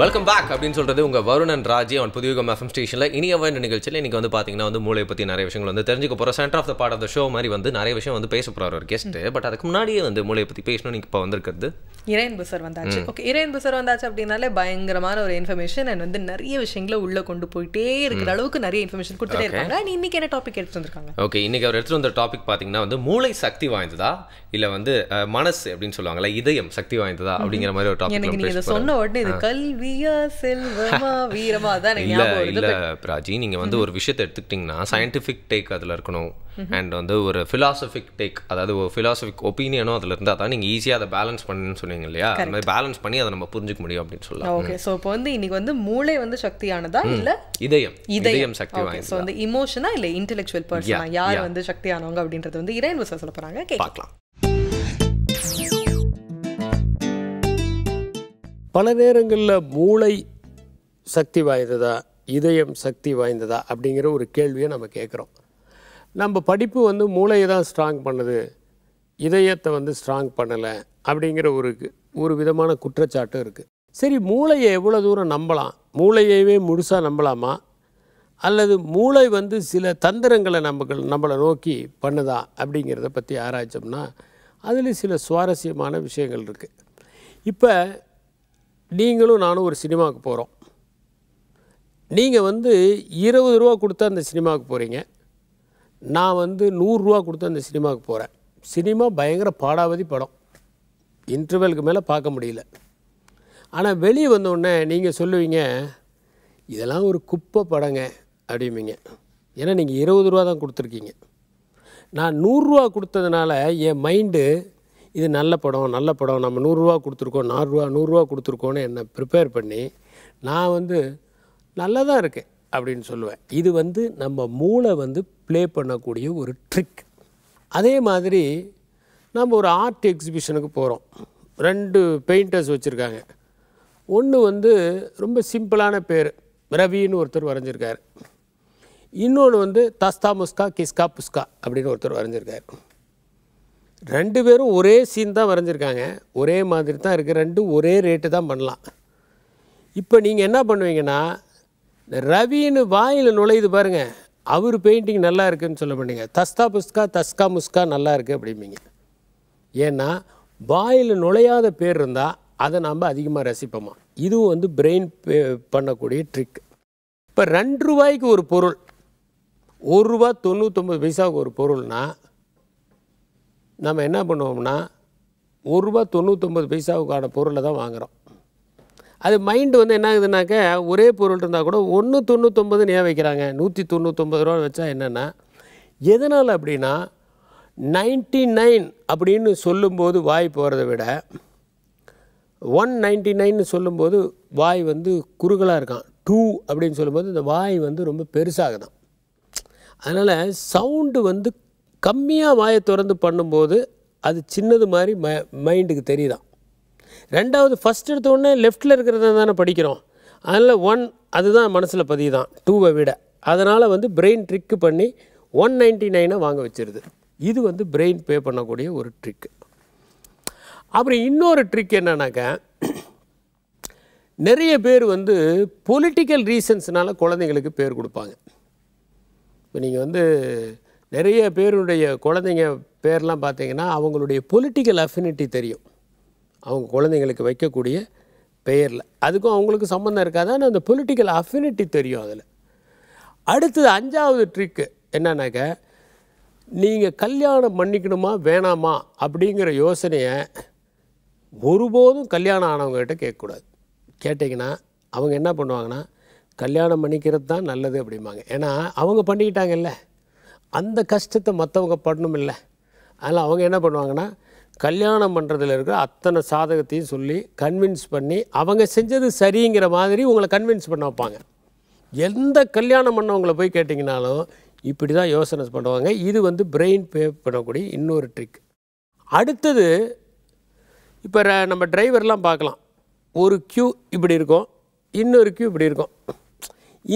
வெல்கம் பேக் அப்படின்னு சொல்கிறது உங்கள் வருணன் ராஜி அவன் புதுவிகம் எஃப்எம் ஸ்டேஷனில் இனி அவன் நிகழ்ச்சியில் இன்றைக்கி வந்து பார்த்தீங்கன்னா வந்து மூளை பற்றி நிறைய விஷயங்கள் வந்து தெரிஞ்சுக்க போகிறோம் centre of the part of the show மாதிரி வந்து நிறைய விஷயம் வந்து பேச போகிறார் ஒரு கெஸ்ட் பட் அதுக்கு முன்னாடியே வந்து மூளை பற்றி பேசணும் இப்போ வந்திருக்கிறது இரேன் புசர் வந்தாச்சு ஓகே இரேன் புசர் வந்தாச்சு அப்படின்னாலே பயங்கரமான ஒரு இன்ஃபர்மேஷன் அண்ட் வந்து நிறைய விஷயங்களை உள்ள கொண்டு போயிட்டே இருக்கிற அளவுக்கு நிறைய இன்ஃபர்மேஷன் கொடுத்துட்டே இருக்காங்க இன்னைக்கு என்ன டாபிக் எடுத்து வந்திருக்காங்க ஓகே இன்னைக்கு அவர் எடுத்து வந்த டாபிக் பார்த்தீங்கன்னா வந்து மூளை சக்தி வாய்ந்ததா இல்ல வந்து மனசு அப்படின்னு சொல்லுவாங்கல்ல இதயம் சக்தி வாய்ந்ததா அப்படிங்கிற மாதிரி ஒரு டாபிக் சொன்ன உடனே இது கல்வி நீயா செல்வமா வீரமா அதான் இல்ல இல்ல பிராஜி நீங்க வந்து ஒரு விஷயத்தை எடுத்துக்கிட்டீங்கன்னா சயின்டிபிக் டேக் அதுல இருக்கணும் அண்ட் வந்து ஒரு பிலாசபிக் டேக் அதாவது ஒரு பிலாசபிக் ஒப்பீனியனும் அதுல இருந்தா தான் நீங்க ஈஸியா அதை பேலன்ஸ் பண்ணுன்னு சொன்னீங்க இல்லையா அது மாதிரி பேலன்ஸ் பண்ணி அதை நம்ம புரிஞ்சுக்க முடியும் அப்படின்னு சொல்லலாம் ஓகே சோ இப்போ வந்து இன்னைக்கு வந்து மூளை வந்து சக்தியானதா இல்ல இதயம் இதயம் சக்தி வாய்ந்தது வந்து இமோஷனா இல்ல இன்டெலெக்சுவல் பர்சனா யார் வந்து சக்தியானவங்க அப்படின்றது வந்து இறைன் விசா சொல்ல போறாங்க பார்க்கலாம் பல நேரங்களில் மூளை சக்தி வாய்ந்ததா இதயம் சக்தி வாய்ந்ததா அப்படிங்கிற ஒரு கேள்வியை நம்ம கேட்குறோம் நம்ம படிப்பு வந்து மூளையை தான் ஸ்ட்ராங் பண்ணுது இதயத்தை வந்து ஸ்ட்ராங் பண்ணலை அப்படிங்கிற ஒரு ஒரு விதமான குற்றச்சாட்டும் இருக்குது சரி மூளையை எவ்வளோ தூரம் நம்பலாம் மூளையவே முழுசாக நம்பலாமா அல்லது மூளை வந்து சில தந்திரங்களை நம்ம நம்மளை நோக்கி பண்ணுதா அப்படிங்கிறத பற்றி ஆராய்ச்சோம்னா அதில் சில சுவாரஸ்யமான விஷயங்கள் இருக்குது இப்போ நீங்களும் நானும் ஒரு சினிமாவுக்கு போகிறோம் நீங்கள் வந்து இருபது ரூபா கொடுத்து அந்த சினிமாவுக்கு போகிறீங்க நான் வந்து நூறுரூவா கொடுத்து அந்த சினிமாவுக்கு போகிறேன் சினிமா பயங்கர பாடாவதி படம் இன்டர்வெலுக்கு மேலே பார்க்க முடியல ஆனால் வெளியே வந்தோடனே நீங்கள் சொல்லுவீங்க இதெல்லாம் ஒரு குப்பை படங்க அப்படிம்பீங்க ஏன்னா நீங்கள் இருபது ரூபா தான் கொடுத்துருக்கீங்க நான் நூறுரூவா கொடுத்ததுனால என் மைண்டு இது நல்ல படம் நல்ல படம் நம்ம நூறுரூவா கொடுத்துருக்கோம் நானூறுரூவா நூறுரூவா கொடுத்துருக்கோன்னு என்னை ப்ரிப்பேர் பண்ணி நான் வந்து நல்லதாக இருக்கேன் அப்படின்னு சொல்லுவேன் இது வந்து நம்ம மூளை வந்து ப்ளே பண்ணக்கூடிய ஒரு ட்ரிக் அதே மாதிரி நம்ம ஒரு ஆர்ட் எக்ஸிபிஷனுக்கு போகிறோம் ரெண்டு பெயிண்டர்ஸ் வச்சுருக்காங்க ஒன்று வந்து ரொம்ப சிம்பிளான பேர் ரவின்னு ஒருத்தர் வரைஞ்சிருக்கார் இன்னொன்று வந்து தஸ்தா முஸ்கா கிஸ்கா புஸ்கா அப்படின்னு ஒருத்தர் வரைஞ்சிருக்கார் ரெண்டு பேரும் ஒரே சீன் தான் வரைஞ்சிருக்காங்க ஒரே மாதிரி தான் இருக்குது ரெண்டும் ஒரே ரேட்டு தான் பண்ணலாம் இப்போ நீங்கள் என்ன பண்ணுவீங்கன்னா ரவின்னு வாயில் நுழையுது பாருங்கள் அவர் பெயிண்டிங் நல்லா இருக்குதுன்னு சொல்ல பண்ணுங்க தஸ்தா புஸ்கா தஸ்கா முஸ்கா நல்லா இருக்குது அப்படிம்பீங்க ஏன்னா வாயில் நுழையாத பேர் இருந்தால் அதை நாம் அதிகமாக ரசிப்போமா இதுவும் வந்து பிரெயின் பண்ணக்கூடிய ட்ரிக் இப்போ ரெண்டு ரூபாய்க்கு ஒரு பொருள் ஒரு ரூபா தொண்ணூற்றொம்பது பைசாவுக்கு ஒரு பொருள்னால் நம்ம என்ன பண்ணுவோம்னா ஒரு ரூபா தொண்ணூற்றொம்பது பைசாவுக்கான பொருளை தான் வாங்குகிறோம் அது மைண்டு வந்து என்ன ஆகுதுனாக்க ஒரே பொருள் இருந்தால் கூட ஒன்று தொண்ணூத்தொம்பது ஏன் வைக்கிறாங்க நூற்றி தொண்ணூத்தொம்பது ரூபா வச்சா என்னென்னா எதனால் அப்படின்னா நைன்டி நைன் அப்படின்னு சொல்லும்போது வாய் போகிறத விட ஒன் நைன்டி நைன் சொல்லும்போது வாய் வந்து குறுகலாக இருக்கான் டூ அப்படின்னு சொல்லும்போது இந்த வாய் வந்து ரொம்ப பெருசாகுதான் அதனால் சவுண்டு வந்து கம்மியாக வாயை திறந்து பண்ணும்போது அது சின்னது மாதிரி ம மைண்டுக்கு தெரியுதான் ரெண்டாவது ஃபஸ்ட் எடுத்தோடனே லெஃப்ட்டில் இருக்கிறத தானே படிக்கிறோம் அதனால் ஒன் அதுதான் மனசில் பதியுதான் டூவை விட அதனால் வந்து பிரெயின் ட்ரிக்கு பண்ணி ஒன் நைன்ட்டி நைனை வாங்க வச்சிருது இது வந்து பிரெயின் பே பண்ணக்கூடிய ஒரு ட்ரிக்கு அப்புறம் இன்னொரு ட்ரிக் என்னன்னாக்க நிறைய பேர் வந்து பொலிட்டிக்கல் ரீசன்ஸ்னால் குழந்தைங்களுக்கு பேர் கொடுப்பாங்க இப்போ நீங்கள் வந்து நிறைய பேருடைய குழந்தைங்க பேர்லாம் பார்த்திங்கன்னா அவங்களுடைய பொலிட்டிக்கல் அஃபினிட்டி தெரியும் அவங்க குழந்தைங்களுக்கு வைக்கக்கூடிய பெயரில் அதுக்கும் அவங்களுக்கு சம்மந்தம் இருக்காதான் அந்த பொலிட்டிக்கல் அஃபினிட்டி தெரியும் அதில் அடுத்தது அஞ்சாவது ட்ரிக்கு என்னன்னாக்க நீங்கள் கல்யாணம் பண்ணிக்கணுமா வேணாமா அப்படிங்கிற யோசனையை ஒருபோதும் கல்யாணம் ஆனவங்ககிட்ட கேட்கக்கூடாது கேட்டிங்கன்னா அவங்க என்ன பண்ணுவாங்கன்னா கல்யாணம் பண்ணிக்கிறது தான் நல்லது அப்படிம்பாங்க ஏன்னா அவங்க பண்ணிக்கிட்டாங்கல்ல அந்த கஷ்டத்தை மற்றவங்க படணும் இல்லை அதனால் அவங்க என்ன பண்ணுவாங்கன்னா கல்யாணம் பண்ணுறதுல இருக்கிற அத்தனை சாதகத்தையும் சொல்லி கன்வின்ஸ் பண்ணி அவங்க செஞ்சது சரிங்கிற மாதிரி உங்களை கன்வின்ஸ் பண்ண வைப்பாங்க எந்த கல்யாணம் பண்ணவங்களை போய் கேட்டிங்கனாலும் இப்படி தான் யோசனை பண்ணுவாங்க இது வந்து பிரெயின் பே பண்ணக்கூடிய இன்னொரு ட்ரிக் அடுத்தது இப்போ நம்ம டிரைவர்லாம் பார்க்கலாம் ஒரு க்யூ இப்படி இருக்கும் இன்னொரு க்யூ இப்படி இருக்கும்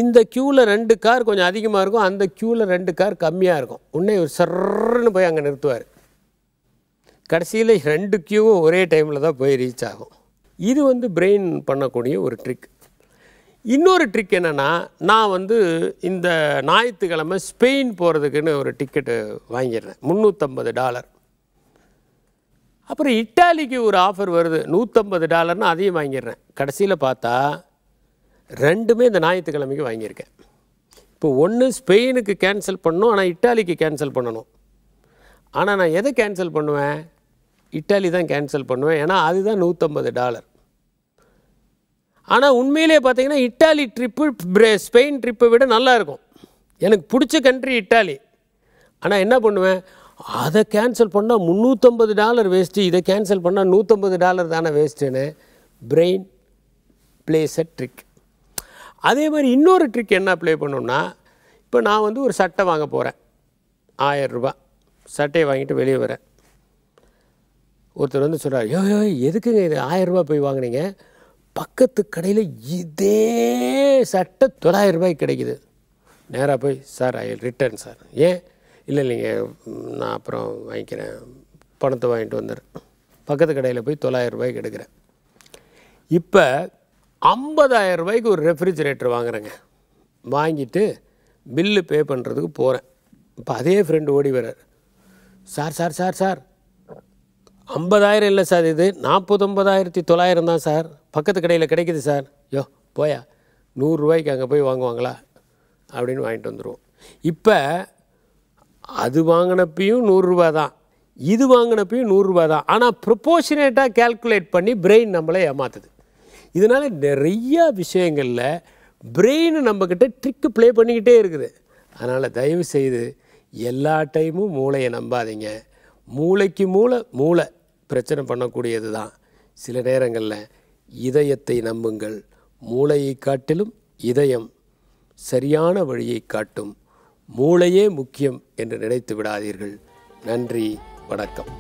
இந்த க்யூவில் ரெண்டு கார் கொஞ்சம் அதிகமாக இருக்கும் அந்த க்யூவில் ரெண்டு கார் கம்மியாக இருக்கும் உடனே ஒரு சர்ன்னு போய் அங்கே நிறுத்துவார் கடைசியில் ரெண்டு க்யூவும் ஒரே டைமில் தான் போய் ரீச் ஆகும் இது வந்து பிரெயின் பண்ணக்கூடிய ஒரு ட்ரிக் இன்னொரு ட்ரிக் என்னென்னா நான் வந்து இந்த ஞாயிற்றுக்கிழமை ஸ்பெயின் போகிறதுக்குன்னு ஒரு டிக்கெட்டு வாங்கிடுறேன் முந்நூற்றம்பது டாலர் அப்புறம் இட்டாலிக்கு ஒரு ஆஃபர் வருது நூற்றம்பது டாலர்னு அதையும் வாங்கிடுறேன் கடைசியில் பார்த்தா ரெண்டுமே இந்த ஞாயிற்றுக்கிழமைக்கு வாங்கியிருக்கேன் இப்போ ஒன்று ஸ்பெயினுக்கு கேன்சல் பண்ணணும் ஆனால் இட்டாலிக்கு கேன்சல் பண்ணணும் ஆனால் நான் எதை கேன்சல் பண்ணுவேன் இட்டாலி தான் கேன்சல் பண்ணுவேன் ஏன்னா அதுதான் நூற்றம்பது டாலர் ஆனால் உண்மையிலே பார்த்தீங்கன்னா இட்டாலி ட்ரிப்பு ஸ்பெயின் ட்ரிப்பை விட நல்லாயிருக்கும் எனக்கு பிடிச்ச கண்ட்ரி இட்டாலி ஆனால் என்ன பண்ணுவேன் அதை கேன்சல் பண்ணால் முந்நூற்றம்பது டாலர் வேஸ்ட்டு இதை கேன்சல் பண்ணால் நூற்றம்பது டாலர் தானே வேஸ்ட்டுன்னு பிரெயின் பிளேஸ் அ ட்ரிக் அதே மாதிரி இன்னொரு ட்ரிக் என்ன அப்ளை பண்ணோம்னா இப்போ நான் வந்து ஒரு சட்டை வாங்க போகிறேன் ஆயரூபா சட்டையை வாங்கிட்டு வெளியே வரேன் ஒருத்தர் வந்து சொல்கிறார் யோ யோ எதுக்குங்க இது ஆயரூபா போய் வாங்கினீங்க பக்கத்து கடையில் இதே சட்டை தொள்ளாயிரம் ரூபாய்க்கு கிடைக்குது நேராக போய் சார் ஐ ரிட்டர்ன் சார் ஏன் இல்லை இல்லைங்க நான் அப்புறம் வாங்கிக்கிறேன் பணத்தை வாங்கிட்டு வந்துடுறேன் பக்கத்து கடையில் போய் தொள்ளாயிரம் ரூபாய்க்கு எடுக்கிறேன் இப்போ ஐம்பதாயிரம் ரூபாய்க்கு ஒரு ரெஃப்ரிஜிரேட்டர் வாங்குறேங்க வாங்கிட்டு பில்லு பே பண்ணுறதுக்கு போகிறேன் இப்போ அதே ஃப்ரெண்டு ஓடி வர்றார் சார் சார் சார் சார் ஐம்பதாயிரம் இல்லை சார் இது நாற்பத்தொம்பதாயிரத்தி தொள்ளாயிரம் தான் சார் பக்கத்து கடையில் கிடைக்கிது சார் யோ போயா நூறுரூவாய்க்கு அங்கே போய் வாங்குவாங்களா அப்படின்னு வாங்கிட்டு வந்துடுவோம் இப்போ அது வாங்கினப்பையும் நூறுரூவா தான் இது வாங்கினப்பையும் நூறுரூவா தான் ஆனால் ப்ரொப்போஷனேட்டாக கேல்குலேட் பண்ணி பிரெயின் நம்மளை ஏமாத்துது இதனால் நிறையா விஷயங்களில் பிரெயின் நம்மக்கிட்ட ட்ரிக்கு ப்ளே பண்ணிக்கிட்டே இருக்குது அதனால் தயவு செய்து எல்லா டைமும் மூளையை நம்பாதீங்க மூளைக்கு மூளை மூளை பிரச்சனை பண்ணக்கூடியது தான் சில நேரங்களில் இதயத்தை நம்புங்கள் மூளையை காட்டிலும் இதயம் சரியான வழியை காட்டும் மூளையே முக்கியம் என்று நினைத்து விடாதீர்கள் நன்றி வணக்கம்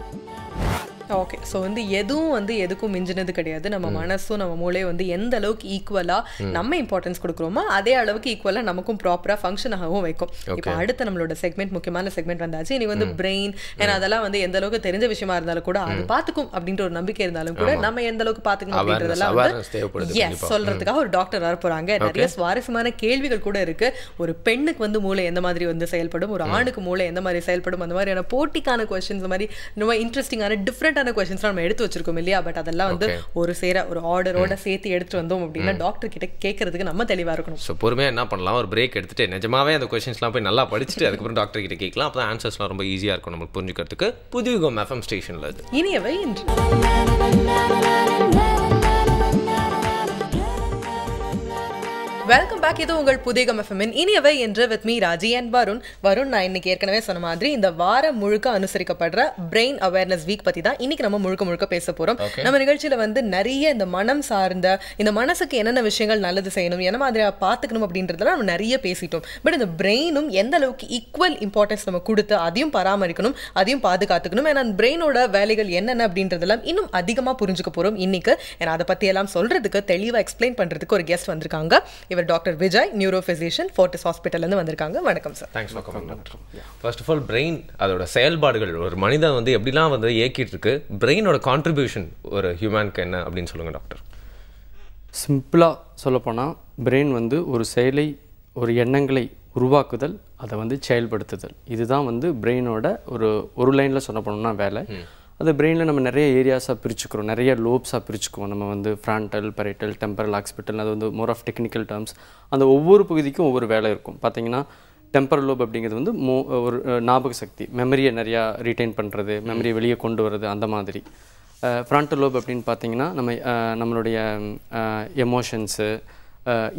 ஓகே ஸோ வந்து எதுவும் வந்து எதுக்கும் மிஞ்சினது கிடையாது நம்ம மனசும் நம்ம மூளையும் வந்து எந்த அளவுக்கு ஈக்குவலாக நம்ம இம்பார்ட்டன்ஸ் கொடுக்குறோமோ அதே அளவுக்கு ஈக்குவலாக நமக்கும் ப்ராப்பராக ஃபங்க்ஷன் ஆகவும் வைக்கும் இப்போ அடுத்த நம்மளோட செக்மெண்ட் முக்கியமான செக்மெண்ட் வந்தாச்சு இனி வந்து பிரெயின் ஏன்னா அதெல்லாம் வந்து எந்த அளவுக்கு தெரிஞ்ச விஷயமா இருந்தாலும் கூட அது பார்த்துக்கும் அப்படின்ற ஒரு நம்பிக்கை இருந்தாலும் கூட நம்ம எந்த அளவுக்கு பார்த்துக்கணும் அப்படின்றதெல்லாம் வந்து எஸ் சொல்றதுக்காக ஒரு டாக்டர் வர போறாங்க நிறைய சுவாரஸ்யமான கேள்விகள் கூட இருக்கு ஒரு பெண்ணுக்கு வந்து மூளை எந்த மாதிரி வந்து செயல்படும் ஒரு ஆணுக்கு மூளை எந்த மாதிரி செயல்படும் அந்த மாதிரியான போட்டிக்கான கொஸ்டின்ஸ் மாதிரி ரொம்ப இன்ட்ரெஸ்டிங்கான டிஃப்ரெண்ட் இம்பார்ட்டண்ட்டான கொஷின்ஸ்லாம் நம்ம எடுத்து வச்சிருக்கோம் இல்லையா பட் அதெல்லாம் வந்து ஒரு சேர ஒரு ஆர்டரோட சேர்த்து எடுத்து வந்தோம் அப்படின்னா டாக்டர் கிட்ட கேட்கறதுக்கு நம்ம தெளிவாக இருக்கணும் ஸோ பொறுமையாக என்ன பண்ணலாம் ஒரு பிரேக் எடுத்துட்டு நிஜமாவே அந்த கொஸ்டின்ஸ்லாம் போய் நல்லா படிச்சுட்டு அதுக்கப்புறம் டாக்டர் கிட்ட கேட்கலாம் அப்போ ஆன்சர்ஸ்லாம் ரொம்ப ஈஸியாக இருக்கும் நம்மளுக்கு புரிஞ்சுக்கிறதுக்கு புதுவிகம் எஃப்எம் ஸ்டேஷனில் இனியவை இன்று வெல்கம் பேக் இது உங்கள் புதிகம் எஃப்எம்மின் இனியவை என்று with me Raji and Varun Varun நான் இன்னைக்கு ஏற்கனவே சொன்ன மாதிரி இந்த வாரம் முழுக்க அனுசரிக்கப்படுற பிரெயின் அவேர்னஸ் வீக் பத்தி தான் இன்னைக்கு நம்ம முழுக்க முழுக்க பேச போறோம் நம்ம நிகழ்ச்சியில வந்து நிறைய இந்த மனம் சார்ந்த இந்த மனசுக்கு என்னென்ன விஷயங்கள் நல்லது செய்யணும் என்ன மாதிரி பார்த்துக்கணும் அப்படின்றதெல்லாம் நம்ம நிறைய பேசிட்டோம் பட் இந்த பிரெயினும் எந்த அளவுக்கு ஈக்குவல் இம்பார்ட்டன்ஸ் நம்ம கொடுத்து அதையும் பராமரிக்கணும் அதையும் பாதுகாத்துக்கணும் ஏன்னா பிரெயினோட வேலைகள் என்னென்ன அப்படின்றதெல்லாம் இன்னும் அதிகமாக புரிஞ்சுக்க போறோம் இன்னைக்கு ஏன்னா அதை பற்றியெல்லாம் சொல்றதுக்கு தெளிவாக எக்ஸ்பிளைன் பண்றதுக்கு ஒரு கெஸ்ட் வந்திருக்காங்க இவர் doctor Vijay neurophysician Fortis ஹாஸ்பிட்டல்லேருந்து வந்திருக்காங்க வணக்கம் சார் தேங்க்ஸ் வணக்கம் ஃபர்ஸ்ட் ஆஃப் ஆல் பிரெயின் அதோட செயல்பாடுகள் ஒரு மனிதன் வந்து எப்படிலாம் வந்து இயக்கிட்டு இருக்கு பிரெயினோட கான்ட்ரிபியூஷன் ஒரு ஹியூமனுக்கு என்ன அப்படின்னு சொல்லுங்கள் டாக்டர் சிம்பிளாக சொல்லப்போனால் பிரெயின் வந்து ஒரு செயலை ஒரு எண்ணங்களை உருவாக்குதல் அதை வந்து செயல்படுத்துதல் இதுதான் வந்து பிரெயினோட ஒரு ஒரு லைனில் சொல்ல போனோம்னா வேலை அது பிரெயினில் நம்ம நிறைய ஏரியாஸாக பிரிச்சுக்கிறோம் நிறைய லோப்ஸாக பிரிச்சுக்குவோம் நம்ம வந்து ஃப்ரான்டல் பரேட்டல் டெம்பரல் ஆக்ஸ்பிட்டல் அது வந்து மோர் ஆஃப் டெக்னிக்கல் டேர்ம்ஸ் அந்த ஒவ்வொரு பகுதிக்கும் ஒவ்வொரு வேலை இருக்கும் பார்த்தீங்கன்னா டெம்பரல் லோப் அப்படிங்கிறது வந்து மோ ஒரு ஞாபக சக்தி மெமரியை நிறையா ரீட்டைன் பண்ணுறது மெமரியை வெளியே கொண்டு வர்றது அந்த மாதிரி ஃப்ரான்டல் லோப் அப்படின்னு பார்த்தீங்கன்னா நம்ம நம்மளுடைய எமோஷன்ஸு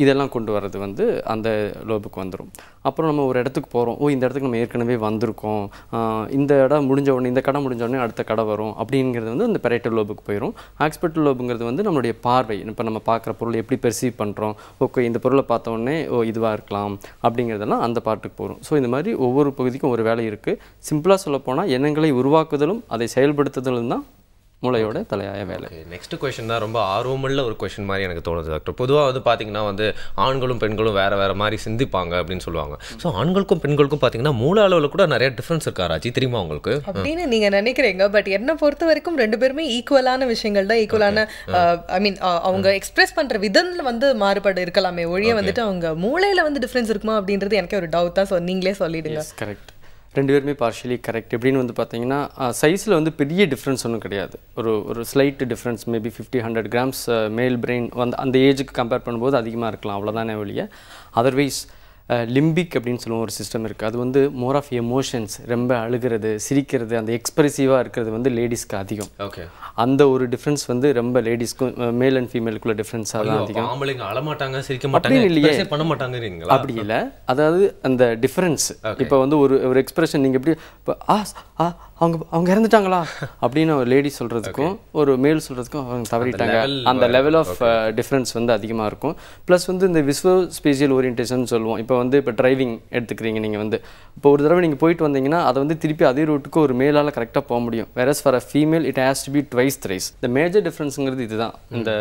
இதெல்லாம் கொண்டு வர்றது வந்து அந்த லோபுக்கு வந்துடும் அப்புறம் நம்ம ஒரு இடத்துக்கு போகிறோம் ஓ இந்த இடத்துக்கு நம்ம ஏற்கனவே வந்திருக்கோம் இந்த இடம் முடிஞ்ச உடனே இந்த கடை முடிஞ்ச உடனே அடுத்த கடை வரும் அப்படிங்கிறது வந்து அந்த பெரைட்டல் லோபுக்கு போயிடும் ஆக்ஸ்பெக்ட் லோபுங்கிறது வந்து நம்மளுடைய பார்வை இப்போ நம்ம பார்க்குற பொருள் எப்படி பெர்சீவ் பண்ணுறோம் ஓகே இந்த பொருளை பார்த்த உடனே ஓ இதுவாக இருக்கலாம் அப்படிங்கிறதெல்லாம் அந்த பாட்டுக்கு போகிறோம் ஸோ இந்த மாதிரி ஒவ்வொரு பகுதிக்கும் ஒரு வேலை இருக்குது சிம்பிளாக சொல்லப்போனால் எண்ணங்களை உருவாக்குதலும் அதை செயல்படுத்துதலும் தான் மூளையோட தலையாய வேலை நெக்ஸ்ட் கொஷின் தான் ரொம்ப ஆர்வமுள்ள ஒரு கொஷின் மாதிரி எனக்கு தோணுது டாக்டர் பொதுவாக வந்து பார்த்தீங்கன்னா வந்து ஆண்களும் பெண்களும் வேறு வேறு மாதிரி சிந்திப்பாங்க அப்படின்னு சொல்லுவாங்க ஸோ ஆண்களுக்கும் பெண்களுக்கும் பார்த்தீங்கன்னா மூல அளவில் கூட நிறைய டிஃப்ரென்ஸ் இருக்கா ராஜி தெரியுமா உங்களுக்கு அப்படின்னு நீங்கள் நினைக்கிறீங்க பட் என்னை பொறுத்த வரைக்கும் ரெண்டு பேருமே ஈக்குவலான விஷயங்கள் தான் ஈக்குவலான ஐ மீன் அவங்க எக்ஸ்பிரஸ் mm. பண்ணுற விதத்தில் வந்து மாறுபாடு இருக்கலாமே ஒழிய வந்துட்டு அவங்க மூளையில் வந்து டிஃப்ரென்ஸ் இருக்குமா அப்படின்றது எனக்கு ஒரு டவுட் தான் ஸோ நீங்களே சொல்லிடுங்க கரெக்ட் ரெண்டு பேருமே பார்ஷியலி கரெக்ட் எப்படின்னு வந்து பார்த்தீங்கன்னா சைஸில் வந்து பெரிய டிஃப்ரென்ஸ் ஒன்றும் கிடையாது ஒரு ஒரு slight difference maybe fifty hundred grams male brain வந்து அந்த ஏஜுக்கு கம்பேர் பண்ணும்போது அதிகமாக இருக்கலாம் அவ்வளோதானே வழியே அதர்வைஸ் லிம்பிக் அப்படின்னு சொல்லுவோம் ஒரு சிஸ்டம் இருக்குது அது வந்து மோர் ஆஃப் எமோஷன்ஸ் ரொம்ப அழுகிறது சிரிக்கிறது அந்த எக்ஸ்பிரசிவாக இருக்கிறது வந்து லேடிஸ்க்கு அதிகம் ஓகே அந்த ஒரு டிஃப்ரென்ஸ் வந்து ரொம்ப லேடிஸ்க்கும் மேல் அண்ட் ஃபீமேலுக்குள்ள டிஃப்ரென்ஸாக தான் அதிகம் ஆம்பளைங்க அழமாட்டாங்க சிரிக்க மாட்டாங்க இல்லையே பண்ண மாட்டாங்க அப்படி இல்லை அதாவது அந்த டிஃப்ரென்ஸ் இப்போ வந்து ஒரு ஒரு எக்ஸ்பிரஷன் நீங்கள் எப்படி இப்போ ஆ அவங்க அவங்க இறந்துட்டாங்களா அப்படின்னு ஒரு லேடி சொல்கிறதுக்கும் ஒரு மேல் சொல்கிறதுக்கும் அவங்க தவறிட்டாங்க அந்த லெவல் ஆஃப் டிஃப்ரென்ஸ் வந்து அதிகமாக இருக்கும் ப்ளஸ் வந்து இந்த விஸ்வ ஸ்பேஷியல் ஓரியன்டேஷன் சொல்லுவோம் இப்போ வந்து இப்போ டிரைவிங் எடுத்துக்கிறீங்க நீங்கள் வந்து இப்போ ஒரு தடவை நீங்கள் போயிட்டு வந்தீங்கன்னா அதை வந்து திருப்பி அதே ரூட்டுக்கு ஒரு மேலால் கரெக்டாக போக முடியும் whereas for a female it has to be twice thrice இந்த மேஜர் டிஃப்ரென்ஸுங்கிறது இதுதான் இந்த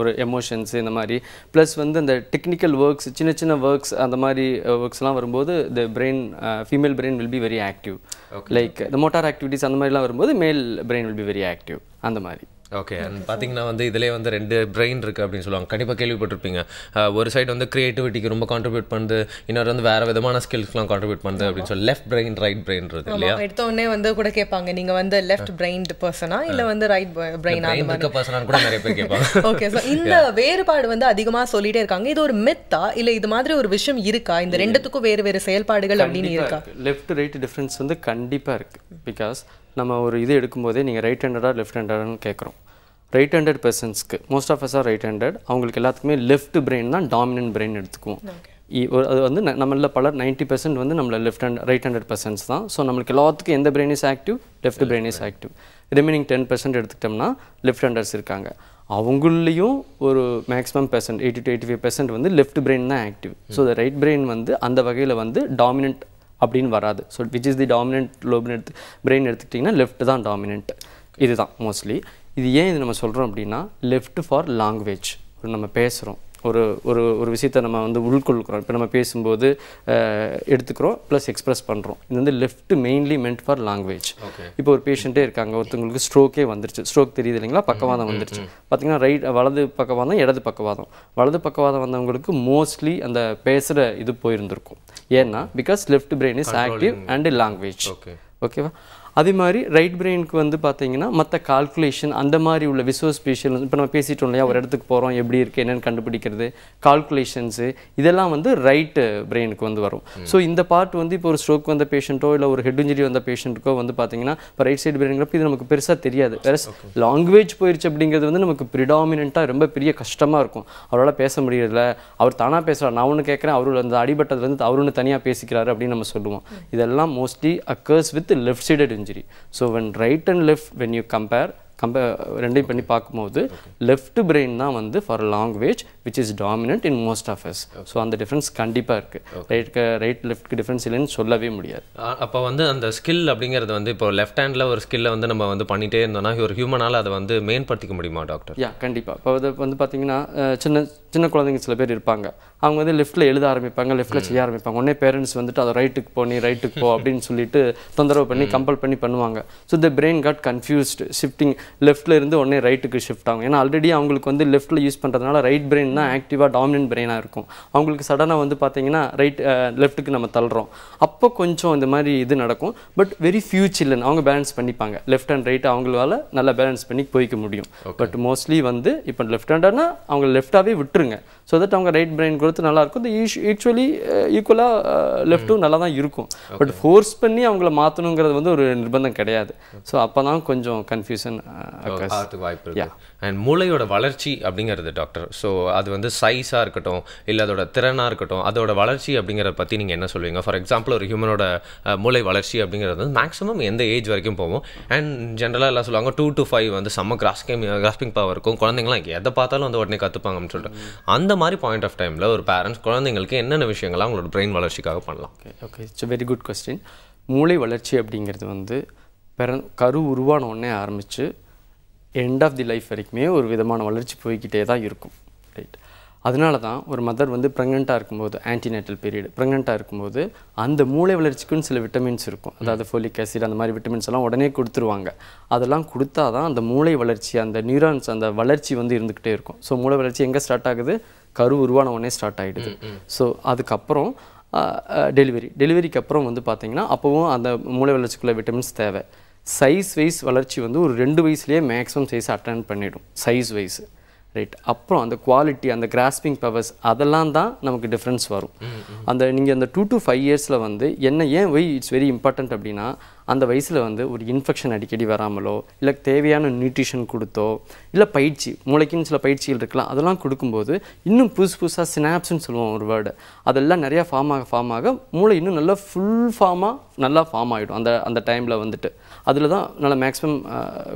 ஒரு எமோஷன்ஸ் இந்த மாதிரி ப்ளஸ் வந்து இந்த டெக்னிக்கல் ஒர்க்ஸ் சின்ன சின்ன ஒர்க்ஸ் அந்த மாதிரி ஒர்க்ஸ்லாம் uh, வரும்போது the brain female brain will be very active like இந்த மோட்டார் ஆக்டிவிட்டிஸ் அந்த மாதிரிலாம் வரும்போது male brain will be very active அந்த மாதிரி ஓகே அண்ட் பார்த்தீங்கன்னா வந்து இதிலே வந்து ரெண்டு பிரெயின் இருக்குது அப்படின்னு சொல்லுவாங்க கண்டிப்பாக கேள்விப்பட்டிருப்பீங்க ஒரு சைடு வந்து க்ரியேட்டிவிட்டிக்கு ரொம்ப கான்ட்ரிபியூட் பண்ணுது இன்னொரு வந்து வேறு விதமான ஸ்கில்ஸ்லாம் கான்ட்ரிபியூட் பண்ணுது அப்படின்னு சொல்லி லெஃப்ட் பிரெயின் ரைட் பிரெயின் இருக்கு இல்லையா எடுத்தோடனே வந்து கூட கேட்பாங்க நீங்கள் வந்து லெஃப்ட் பிரெயின்டு பர்சனா இல்லை வந்து ரைட் பிரெயின் இருக்க பர்சனாக கூட நிறைய பேர் கேட்பாங்க ஓகே ஸோ இந்த வேறுபாடு வந்து அதிகமாக சொல்லிட்டே இருக்காங்க இது ஒரு மெத்தா இல்லை இது மாதிரி ஒரு விஷயம் இருக்கா இந்த ரெண்டுத்துக்கும் வேறு வேறு செயல்பாடுகள் அப்படின்னு இருக்கா லெஃப்ட் ரைட் டிஃப்ரென்ஸ் வந்து கண்டிப்பாக இருக்குது பிகாஸ் நம்ம ஒரு இது எடுக்கும்போதே நீங்கள் ரைட் ஹேண்டடாக லெஃப்ட் ஹேண்டடான்னு கேட்குறோம் ரைட் ஹேண்டட் பர்சன்ஸ்க்கு most of us are right handed அவங்களுக்கு எல்லாத்துக்குமே லெஃப்ட் பிரெயின் தான் டாமினன்ட் பிரெயின் எடுத்துக்குவோம் அது வந்து நம்மள பலர் நைன்ட்டி பர்சன்ட் வந்து நம்மள left hand right handed persons தான் ஸோ நம்மளுக்கு எல்லாத்துக்கும் எந்த brain is active left brain is active remaining ten percent எடுத்துக்கிட்டோம்னா லெஃப்ட் ஹேண்டர்ஸ் இருக்காங்க அவங்களையும் ஒரு maximum percent eighty to eighty five percent வந்து லெஃப்ட் பிரெயின் தான் active so the right brain வந்து அந்த வகையில் வந்து டாமினன்ட் அப்படின்னு வராது so which is the dominant லோப்னு எடுத்து பிரெயின் எடுத்துக்கிட்டிங்கன்னா லெஃப்ட் தான் டாமினன்ட் இதுதான் மோஸ்ட்லி இது ஏன் இது நம்ம சொல்கிறோம் அப்படின்னா லெஃப்ட் ஃபார் லாங்குவேஜ் நம்ம பேசுகிறோம் ஒரு ஒரு ஒரு விஷயத்தை நம்ம வந்து உள்கொள்கிறோம் இப்போ நம்ம பேசும்போது எடுத்துக்கிறோம் ப்ளஸ் எக்ஸ்ப்ரெஸ் பண்ணுறோம் இது வந்து left mainly meant for language இப்போ ஒரு பேஷண்ட்டே இருக்காங்க ஒருத்தவங்களுக்கு ஸ்ட்ரோக்கே வந்துருச்சு ஸ்ட்ரோக் தெரியுது இல்லைங்களா பக்கவாதம் வந்துருச்சு பார்த்திங்கன்னா ரைட் வலது பக்கவாதம் இடது பக்கவாதம் வலது பக்கவாதம் வந்தவங்களுக்கு மோஸ்ட்லி அந்த பேசுகிற இது போயிருந்திருக்கும் ஏன்னா because left brain is active and language ஓகேவா அதே மாதிரி ரைட் பிரெயினுக்கு வந்து பார்த்தீங்கன்னா மற்ற கால்குலேஷன் அந்த மாதிரி உள்ள விசுவல் ஸ்பேஷியல் இப்போ நம்ம பேசிட்டோம் இல்லையா ஒரு இடத்துக்கு போகிறோம் எப்படி இருக்குது என்னென்னு கண்டுபிடிக்கிறது கால்குலேஷன்ஸு இதெல்லாம் வந்து ரைட்டு பிரெயினுக்கு வந்து வரும் ஸோ இந்த பார்ட் வந்து இப்போ ஒரு ஸ்ட்ரோக் வந்த பேஷண்ட்டோ இல்லை ஒரு ஹெட் இன்ஜுரி வந்த பேஷண்ட்டுக்கோ வந்து பார்த்தீங்கன்னா இப்போ ரைட் சைடு பிரெயின்ங்கிறப்ப இது நமக்கு பெருசாக தெரியாது வேறு லாங்குவேஜ் போயிடுச்சு அப்படிங்கிறது வந்து நமக்கு ப்ரிடாமினாக ரொம்ப பெரிய கஷ்டமாக இருக்கும் அவரால் பேச முடியல அவர் தானாக பேசுகிறார் நான் ஒன்று கேட்குறேன் அவரு அந்த அடிபட்டதுலேருந்து அவருன்னு தனியாக பேசிக்கிறாரு அப்படின்னு நம்ம சொல்லுவோம் இதெல்லாம் mostly occurs with left sided injury. So when right and left, when you compare compare ரெண்டையும் பண்ணி பார்க்கும்போது லெஃப்ட் பிரெயின் தான் வந்து for language which is dominant in most of us so அந்த டிஃப்ரென்ஸ் கண்டிப்பாக இருக்குது ரைட் ரைட் லெஃப்ட்க்கு டிஃப்ரென்ஸ் இல்லைன்னு சொல்லவே முடியாது அப்போ வந்து அந்த ஸ்கில் அப்படிங்கிறது வந்து இப்போ லெஃப்ட் ஹேண்டில் ஒரு ஸ்கில்லை வந்து நம்ம வந்து பண்ணிகிட்டே இருந்தோம்னா ஒரு ஹியூமனால் அதை வந்து மேம்படுத்திக்க முடியுமா டாக்டர் யா கண்டிப்பாக இப்போ இது வந்து பார்த்தீங்கன்னா சின்ன சின்ன குழந்தைங்க சில பேர் இருப்பாங்க அவங்க வந்து லெஃப்ட்டில் எழுத ஆரம்பிப்பாங்க லெஃப்ட்டில் செய்ய ஆரம்பிப்பாங்க உடனே பேரண்ட்ஸ் வந்துட்டு அதை ரைட்டுக்கு போ நீ ரைட்டுக்கு போ அப்படின்னு சொல்லிட்டு தொந்தரவு பண்ணி கம்பல் பண்ணி பண்ணுவாங்க so the brain got confused shifting லெஃப்ட்டில் இருந்து உடனே ரைட்டுக்கு ஷிஃப்ட் ஆகும் ஏன்னா ஆல்ரெடி அவங்களுக்கு வந்து லெஃப்ட்டில் யூஸ் பண்ணுறதுனால ரைட் பிரெயின் பிரெயின் தான் ஆக்டிவாக டாமினன்ட் பிரெயினாக இருக்கும் அவங்களுக்கு சடனாக வந்து பார்த்தீங்கன்னா ரைட் லெஃப்ட்டுக்கு நம்ம தள்ளுறோம் அப்போ கொஞ்சம் இந்த மாதிரி இது நடக்கும் பட் வெரி ஃபியூ சில்லுன்னு அவங்க பேலன்ஸ் பண்ணிப்பாங்க லெஃப்ட் அண்ட் ரைட் அவங்களால நல்லா பேலன்ஸ் பண்ணி போய்க்க முடியும் பட் மோஸ்ட்லி வந்து இப்போ லெஃப்ட் ஹேண்டர்னா அவங்க லெஃப்டாகவே விட்டுருங்க ஸோ தட் அவங்க ரைட் பிரெயின் கொடுத்து நல்லாயிருக்கும் இருக்கும் ஈக்சுவலி ஈக்குவலாக லெஃப்ட்டும் நல்லா தான் இருக்கும் பட் ஃபோர்ஸ் பண்ணி அவங்கள மாற்றணுங்கிறது வந்து ஒரு நிர்பந்தம் கிடையாது ஸோ அப்போ தான் கொஞ்சம் கன்ஃபியூஷன் வாய்ப்பு அண்ட் மூளையோட வளர்ச்சி அப்படிங்கிறது டாக்டர் ஸோ அது வந்து சைஸாக இருக்கட்டும் இல்லை அதோட திறனாக இருக்கட்டும் அதோட வளர்ச்சி அப்படிங்கிறத பற்றி நீங்கள் என்ன சொல்லுவீங்க ஃபார் எக்ஸாம்பிள் ஒரு ஹியூமனோட மூளை வளர்ச்சி அப்படிங்கிறது வந்து மேக்ஸிமம் எந்த ஏஜ் வரைக்கும் போவோம் அண்ட் ஜென்ரலாக எல்லாம் சொல்லுவாங்க டூ டு ஃபைவ் வந்து செம்ம கிராஸ்கிங் கிராஸ்பிங் பவர் இருக்கும் குழந்தைங்களாம் எதை பார்த்தாலும் வந்து உடனே கற்றுப்பாங்கன்னு சொல்லிட்டு அந்த மாதிரி பாயிண்ட் ஆஃப் டைமில் ஒரு பேரண்ட்ஸ் குழந்தைங்களுக்கு என்னென்ன விஷயங்கள்லாம் அவங்களோட பிரெயின் வளர்ச்சிக்காக பண்ணலாம் okay okay it's very good question மூளை வளர்ச்சி அப்படிங்கிறது வந்து பிற கரு உருவான உடனே ஆரம்பித்து எண்ட் ஆஃப் தி லைஃப் வரைக்குமே ஒரு விதமான வளர்ச்சி போய்கிட்டே தான் இருக்கும் ரைட் அதனால தான் ஒரு மதர் வந்து ப்ரெக்னெண்ட்டாக இருக்கும்போது ஆன்டிநேட்டல் பீரியட் ப்ரெக்னெண்ட்டாக இருக்கும்போது அந்த மூளை வளர்ச்சிக்குன்னு சில விட்டமின்ஸ் இருக்கும் அதாவது ஃபோலிக் ஆசிட் அந்த மாதிரி விட்டமின்ஸ் எல்லாம் உடனே கொடுத்துருவாங்க அதெல்லாம் கொடுத்தா தான் அந்த மூளை வளர்ச்சி அந்த நியூரான்ஸ் அந்த வளர்ச்சி வந்து இருந்துக்கிட்டே இருக்கும் ஸோ மூளை வளர்ச்சி எங்கே ஸ்டார்ட் ஆகுது கரு உருவான உடனே ஸ்டார்ட் ஆகிடுது ஸோ அதுக்கப்புறம் டெலிவரி டெலிவரிக்கு அப்புறம் வந்து பார்த்திங்கன்னா அப்போவும் அந்த மூளை வளர்ச்சிக்குள்ளே விட்டமின்ஸ் தேவை சைஸ் வைஸ் வளர்ச்சி வந்து ஒரு ரெண்டு வயசுலேயே மேக்ஸிமம் சைஸ் அட்டன் பண்ணிடும் சைஸ் வைஸ் ரைட் அப்புறம் அந்த குவாலிட்டி அந்த கிராஸ்பிங் பவர்ஸ் அதெல்லாம் தான் நமக்கு டிஃப்ரென்ஸ் வரும் அந்த நீங்கள் அந்த டூ டு ஃபைவ் இயர்ஸில் வந்து என்ன ஏன் வை இட்ஸ் வெரி இம்பார்ட்டண்ட் அப்படின்னா அந்த வயசில் வந்து ஒரு இன்ஃபெக்ஷன் அடிக்கடி வராமலோ இல்லை தேவையான நியூட்ரிஷன் கொடுத்தோ இல்லை பயிற்சி மூளைக்குன்னு சில பயிற்சிகள் இருக்கலாம் அதெல்லாம் கொடுக்கும்போது இன்னும் புதுசு புதுசாக சினாப்ஸ்னு சொல்லுவோம் ஒரு வேர்டு அதெல்லாம் நிறையா ஃபார்ம் ஆக ஃபார்ம் ஆக மூளை இன்னும் நல்லா ஃபுல் ஃபார்மாக நல்லா ஃபார்ம் ஆகிடும் அந்த அந்த டைமில் வந்துட்டு அதில் தான் நல்லா மேக்ஸிமம்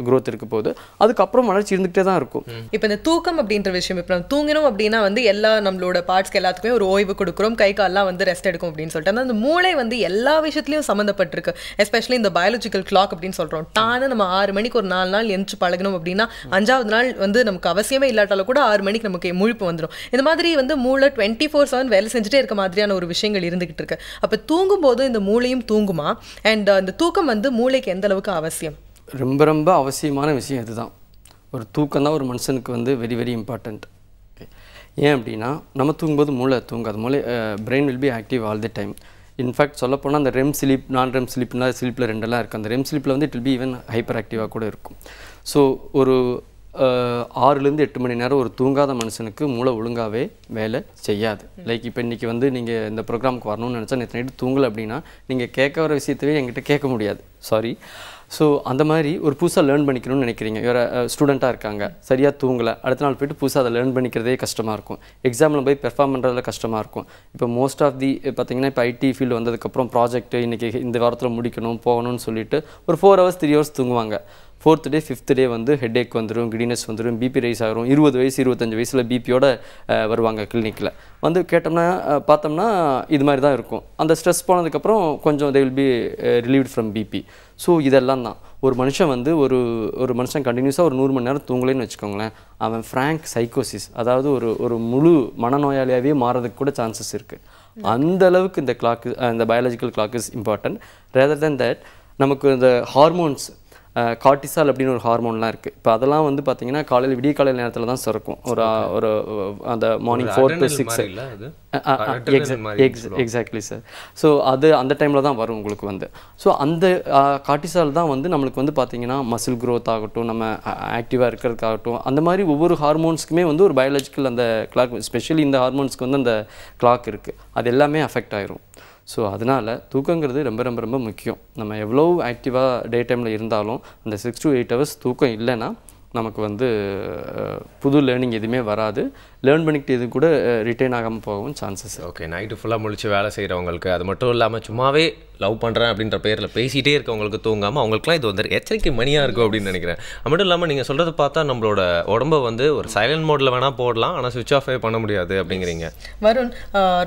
க்ரோத் இருக்க போகுது அதுக்கப்புறம் வளர்ச்சி இருந்துகிட்டே தான் இருக்கும் இப்போ இந்த தூக்கம் அப்படின்ற விஷயம் இப்போ நம்ம தூங்கினோம் அப்படின்னா வந்து எல்லா நம்மளோட பார்ட்ஸ்க்கு எல்லாத்துக்குமே ஒரு ஓய்வு கொடுக்குறோம் கை காலெலாம் வந்து ரெஸ்ட் எடுக்கும் அப்படின்னு சொல்லிட்டு அந்த மூளை வந்து எல்லா விஷயத்துலையும் சம்மந்தப்பட்டிருக்கு எஸ்பெஷலி இந்த பயாலஜிக்கல் கிளாக் அப்படின்னு சொல்கிறோம் தானே நம்ம ஆறு மணிக்கு ஒரு நாலு நாள் எந்திரிச்சு பழகணும் அப்படின்னா அஞ்சாவது நாள் வந்து நமக்கு அவசியமே இல்லாட்டாலும் கூட ஆறு மணிக்கு நமக்கு முழுப்பு வந்துடும் இந்த மாதிரி வந்து மூளை டுவெண்ட்டி ஃபோர் செவன் வேலை செஞ்சுட்டே இருக்க மாதிரியான ஒரு விஷயங்கள் இருந்துகிட்டு இருக்கு அப்போ தூங்கும் போது இந்த மூளையும் தூங்குமா அண்ட் அந்த uh, தூக்கம் வந்து மூளைக்கு எந்த அளவுக்கு அவசியம் ரொம்ப ரொம்ப அவசியமான விஷயம் இதுதான் ஒரு தூக்கம் தான் ஒரு மனுஷனுக்கு வந்து வெரி வெரி இம்பார்ட்டண்ட் ஏன் அப்படின்னா நம்ம தூங்கும்போது மூளை தூங்காது மூளை brain will be active all the time in fact சொல்லப்போனால் அந்த ரெம் ஸ்லீப் நான் ரெம் ஸ்லீப்னா ஸ்லீப்பில் ரெண்டெல்லாம் இருக்குது அந்த ரெம் ஸ்லீப்பில் வந்து இட் பி ஈவன் ஹைப்பர் ஆக்டிவாக கூட இருக்கும் ஸோ ஒரு ஆறுலேருந்து எட்டு மணி நேரம் ஒரு தூங்காத மனுஷனுக்கு மூளை ஒழுங்காகவே வேலை செய்யாது லைக் இப்போ இன்றைக்கி வந்து நீங்கள் இந்த ப்ரோக்ராமுக்கு வரணும்னு நினச்சா நேற்று நைட்டு தூங்கலை அப்படின்னா நீங்கள் கேட்க வர விஷயத்தவே என்கிட்ட கேட்க முடியாது சாரி ஸோ அந்த மாதிரி ஒரு புதுசாக லேர்ன் பண்ணிக்கணும்னு நினைக்கிறீங்க வேறு ஸ்டூடெண்ட்டாக இருக்காங்க சரியாக தூங்கலை அடுத்த நாள் போய்ட்டு புதுசாக அதை லேர்ன் பண்ணிக்கிறதே கஷ்டமாக இருக்கும் எக்ஸாமில் போய் பெர்ஃபார்ம் பண்ணுறதுல கஷ்டமாக இருக்கும் இப்போ மோஸ்ட் ஆஃப் தி பார்த்திங்கன்னா இப்போ ஐடி ஃபீல்டு வந்ததுக்கப்புறம் ப்ராஜெக்ட் இன்றைக்கி இந்த வாரத்தில் முடிக்கணும் போகணும்னு சொல்லிட்டு ஒரு ஃபோர் ஹவர்ஸ் த்ரீ ஹவர்ஸ் தூங்குவாங்க ஃபோர்த் டே ஃபிஃப்த் டே வந்து ஹெட் ஏக் வந்துடும் கிடினஸ் வந்துடும் பிபி ரைஸ் ஆகும் இருபது வயசு இருபத்தஞ்சு வயசில் பிபியோட வருவாங்க கிளினிக்கில் வந்து கேட்டோம்னா பார்த்தோம்னா இது மாதிரி தான் இருக்கும் அந்த ஸ்ட்ரெஸ் போனதுக்கப்புறம் கொஞ்சம் they will be relieved from BP so இதெல்லாம் தான் ஒரு மனுஷன் வந்து ஒரு ஒரு மனுஷன் கண்டினியூஸாக ஒரு நூறு மணி நேரம் தூங்கலேன்னு வச்சுக்கோங்களேன் அவன் ஃப்ரேங்க் சைக்கோசிஸ் அதாவது ஒரு ஒரு முழு மனநோயாளியாகவே மாறதுக்கு கூட சான்சஸ் இருக்குது அந்த அளவுக்கு இந்த கிளாக்கு இந்த biological clock is important rather than that நமக்கு இந்த ஹார்மோன்ஸ் கார்டிசால் அப்படின்னு ஒரு ஹார்மோன்லாம் இருக்குது இப்போ அதெல்லாம் வந்து பார்த்தீங்கன்னா காலையில் விடிய காலையில் நேரத்தில் தான் சுரக்கும் ஒரு ஒரு அந்த morning four to six exactly sir so அது அந்த டைமில் தான் வரும் உங்களுக்கு வந்து ஸோ அந்த கார்டிசால் தான் வந்து நம்மளுக்கு வந்து பார்த்தீங்கன்னா மசில் க்ரோத் ஆகட்டும் நம்ம ஆக்டிவாக இருக்கிறதுக்காகட்டும் அந்த மாதிரி ஒவ்வொரு ஹார்மோன்ஸ்க்குமே வந்து ஒரு பயாலஜிக்கல் அந்த கிளாக் ஸ்பெஷலி இந்த ஹார்மோன்ஸ்க்கு வந்து அந்த கிளாக் இருக்குது அது எல்லாமே அஃபெக்ட் ஆயிரும் ஸோ அதனால் தூக்கங்கிறது ரொம்ப ரொம்ப ரொம்ப முக்கியம் நம்ம எவ்வளோ ஆக்டிவாக டே டைமில் இருந்தாலும் அந்த சிக்ஸ் டு எயிட் ஹவர்ஸ் தூக்கம் இல்லைன்னா நமக்கு வந்து புது லேர்னிங் எதுவுமே வராது லேர்ன் பண்ணிக்கிட்டு கூட ரிட்டைன் ஆகாமல் போகவும் சான்சஸ் ஓகே நைட்டு ஃபுல்லாக முடிச்சு வேலை செய்கிறவங்களுக்கு அது மட்டும் இல்லாமல் சும்மாவே லவ் பண்ணுறேன் அப்படின்ற பேரில் பேசிகிட்டே இருக்கவங்களுக்கு தூங்காமல் அவங்களுக்குலாம் இது வந்து எச்சரிக்கை மணியாக இருக்கும் அப்படின்னு நினைக்கிறேன் அது மட்டும் இல்லாமல் நீங்கள் சொல்கிறது பார்த்தா நம்மளோட உடம்பு வந்து ஒரு சைலண்ட் மோடில் வேணால் போடலாம் ஆனால் சுவிச் ஆஃபே பண்ண முடியாது அப்படிங்கிறீங்க வருண்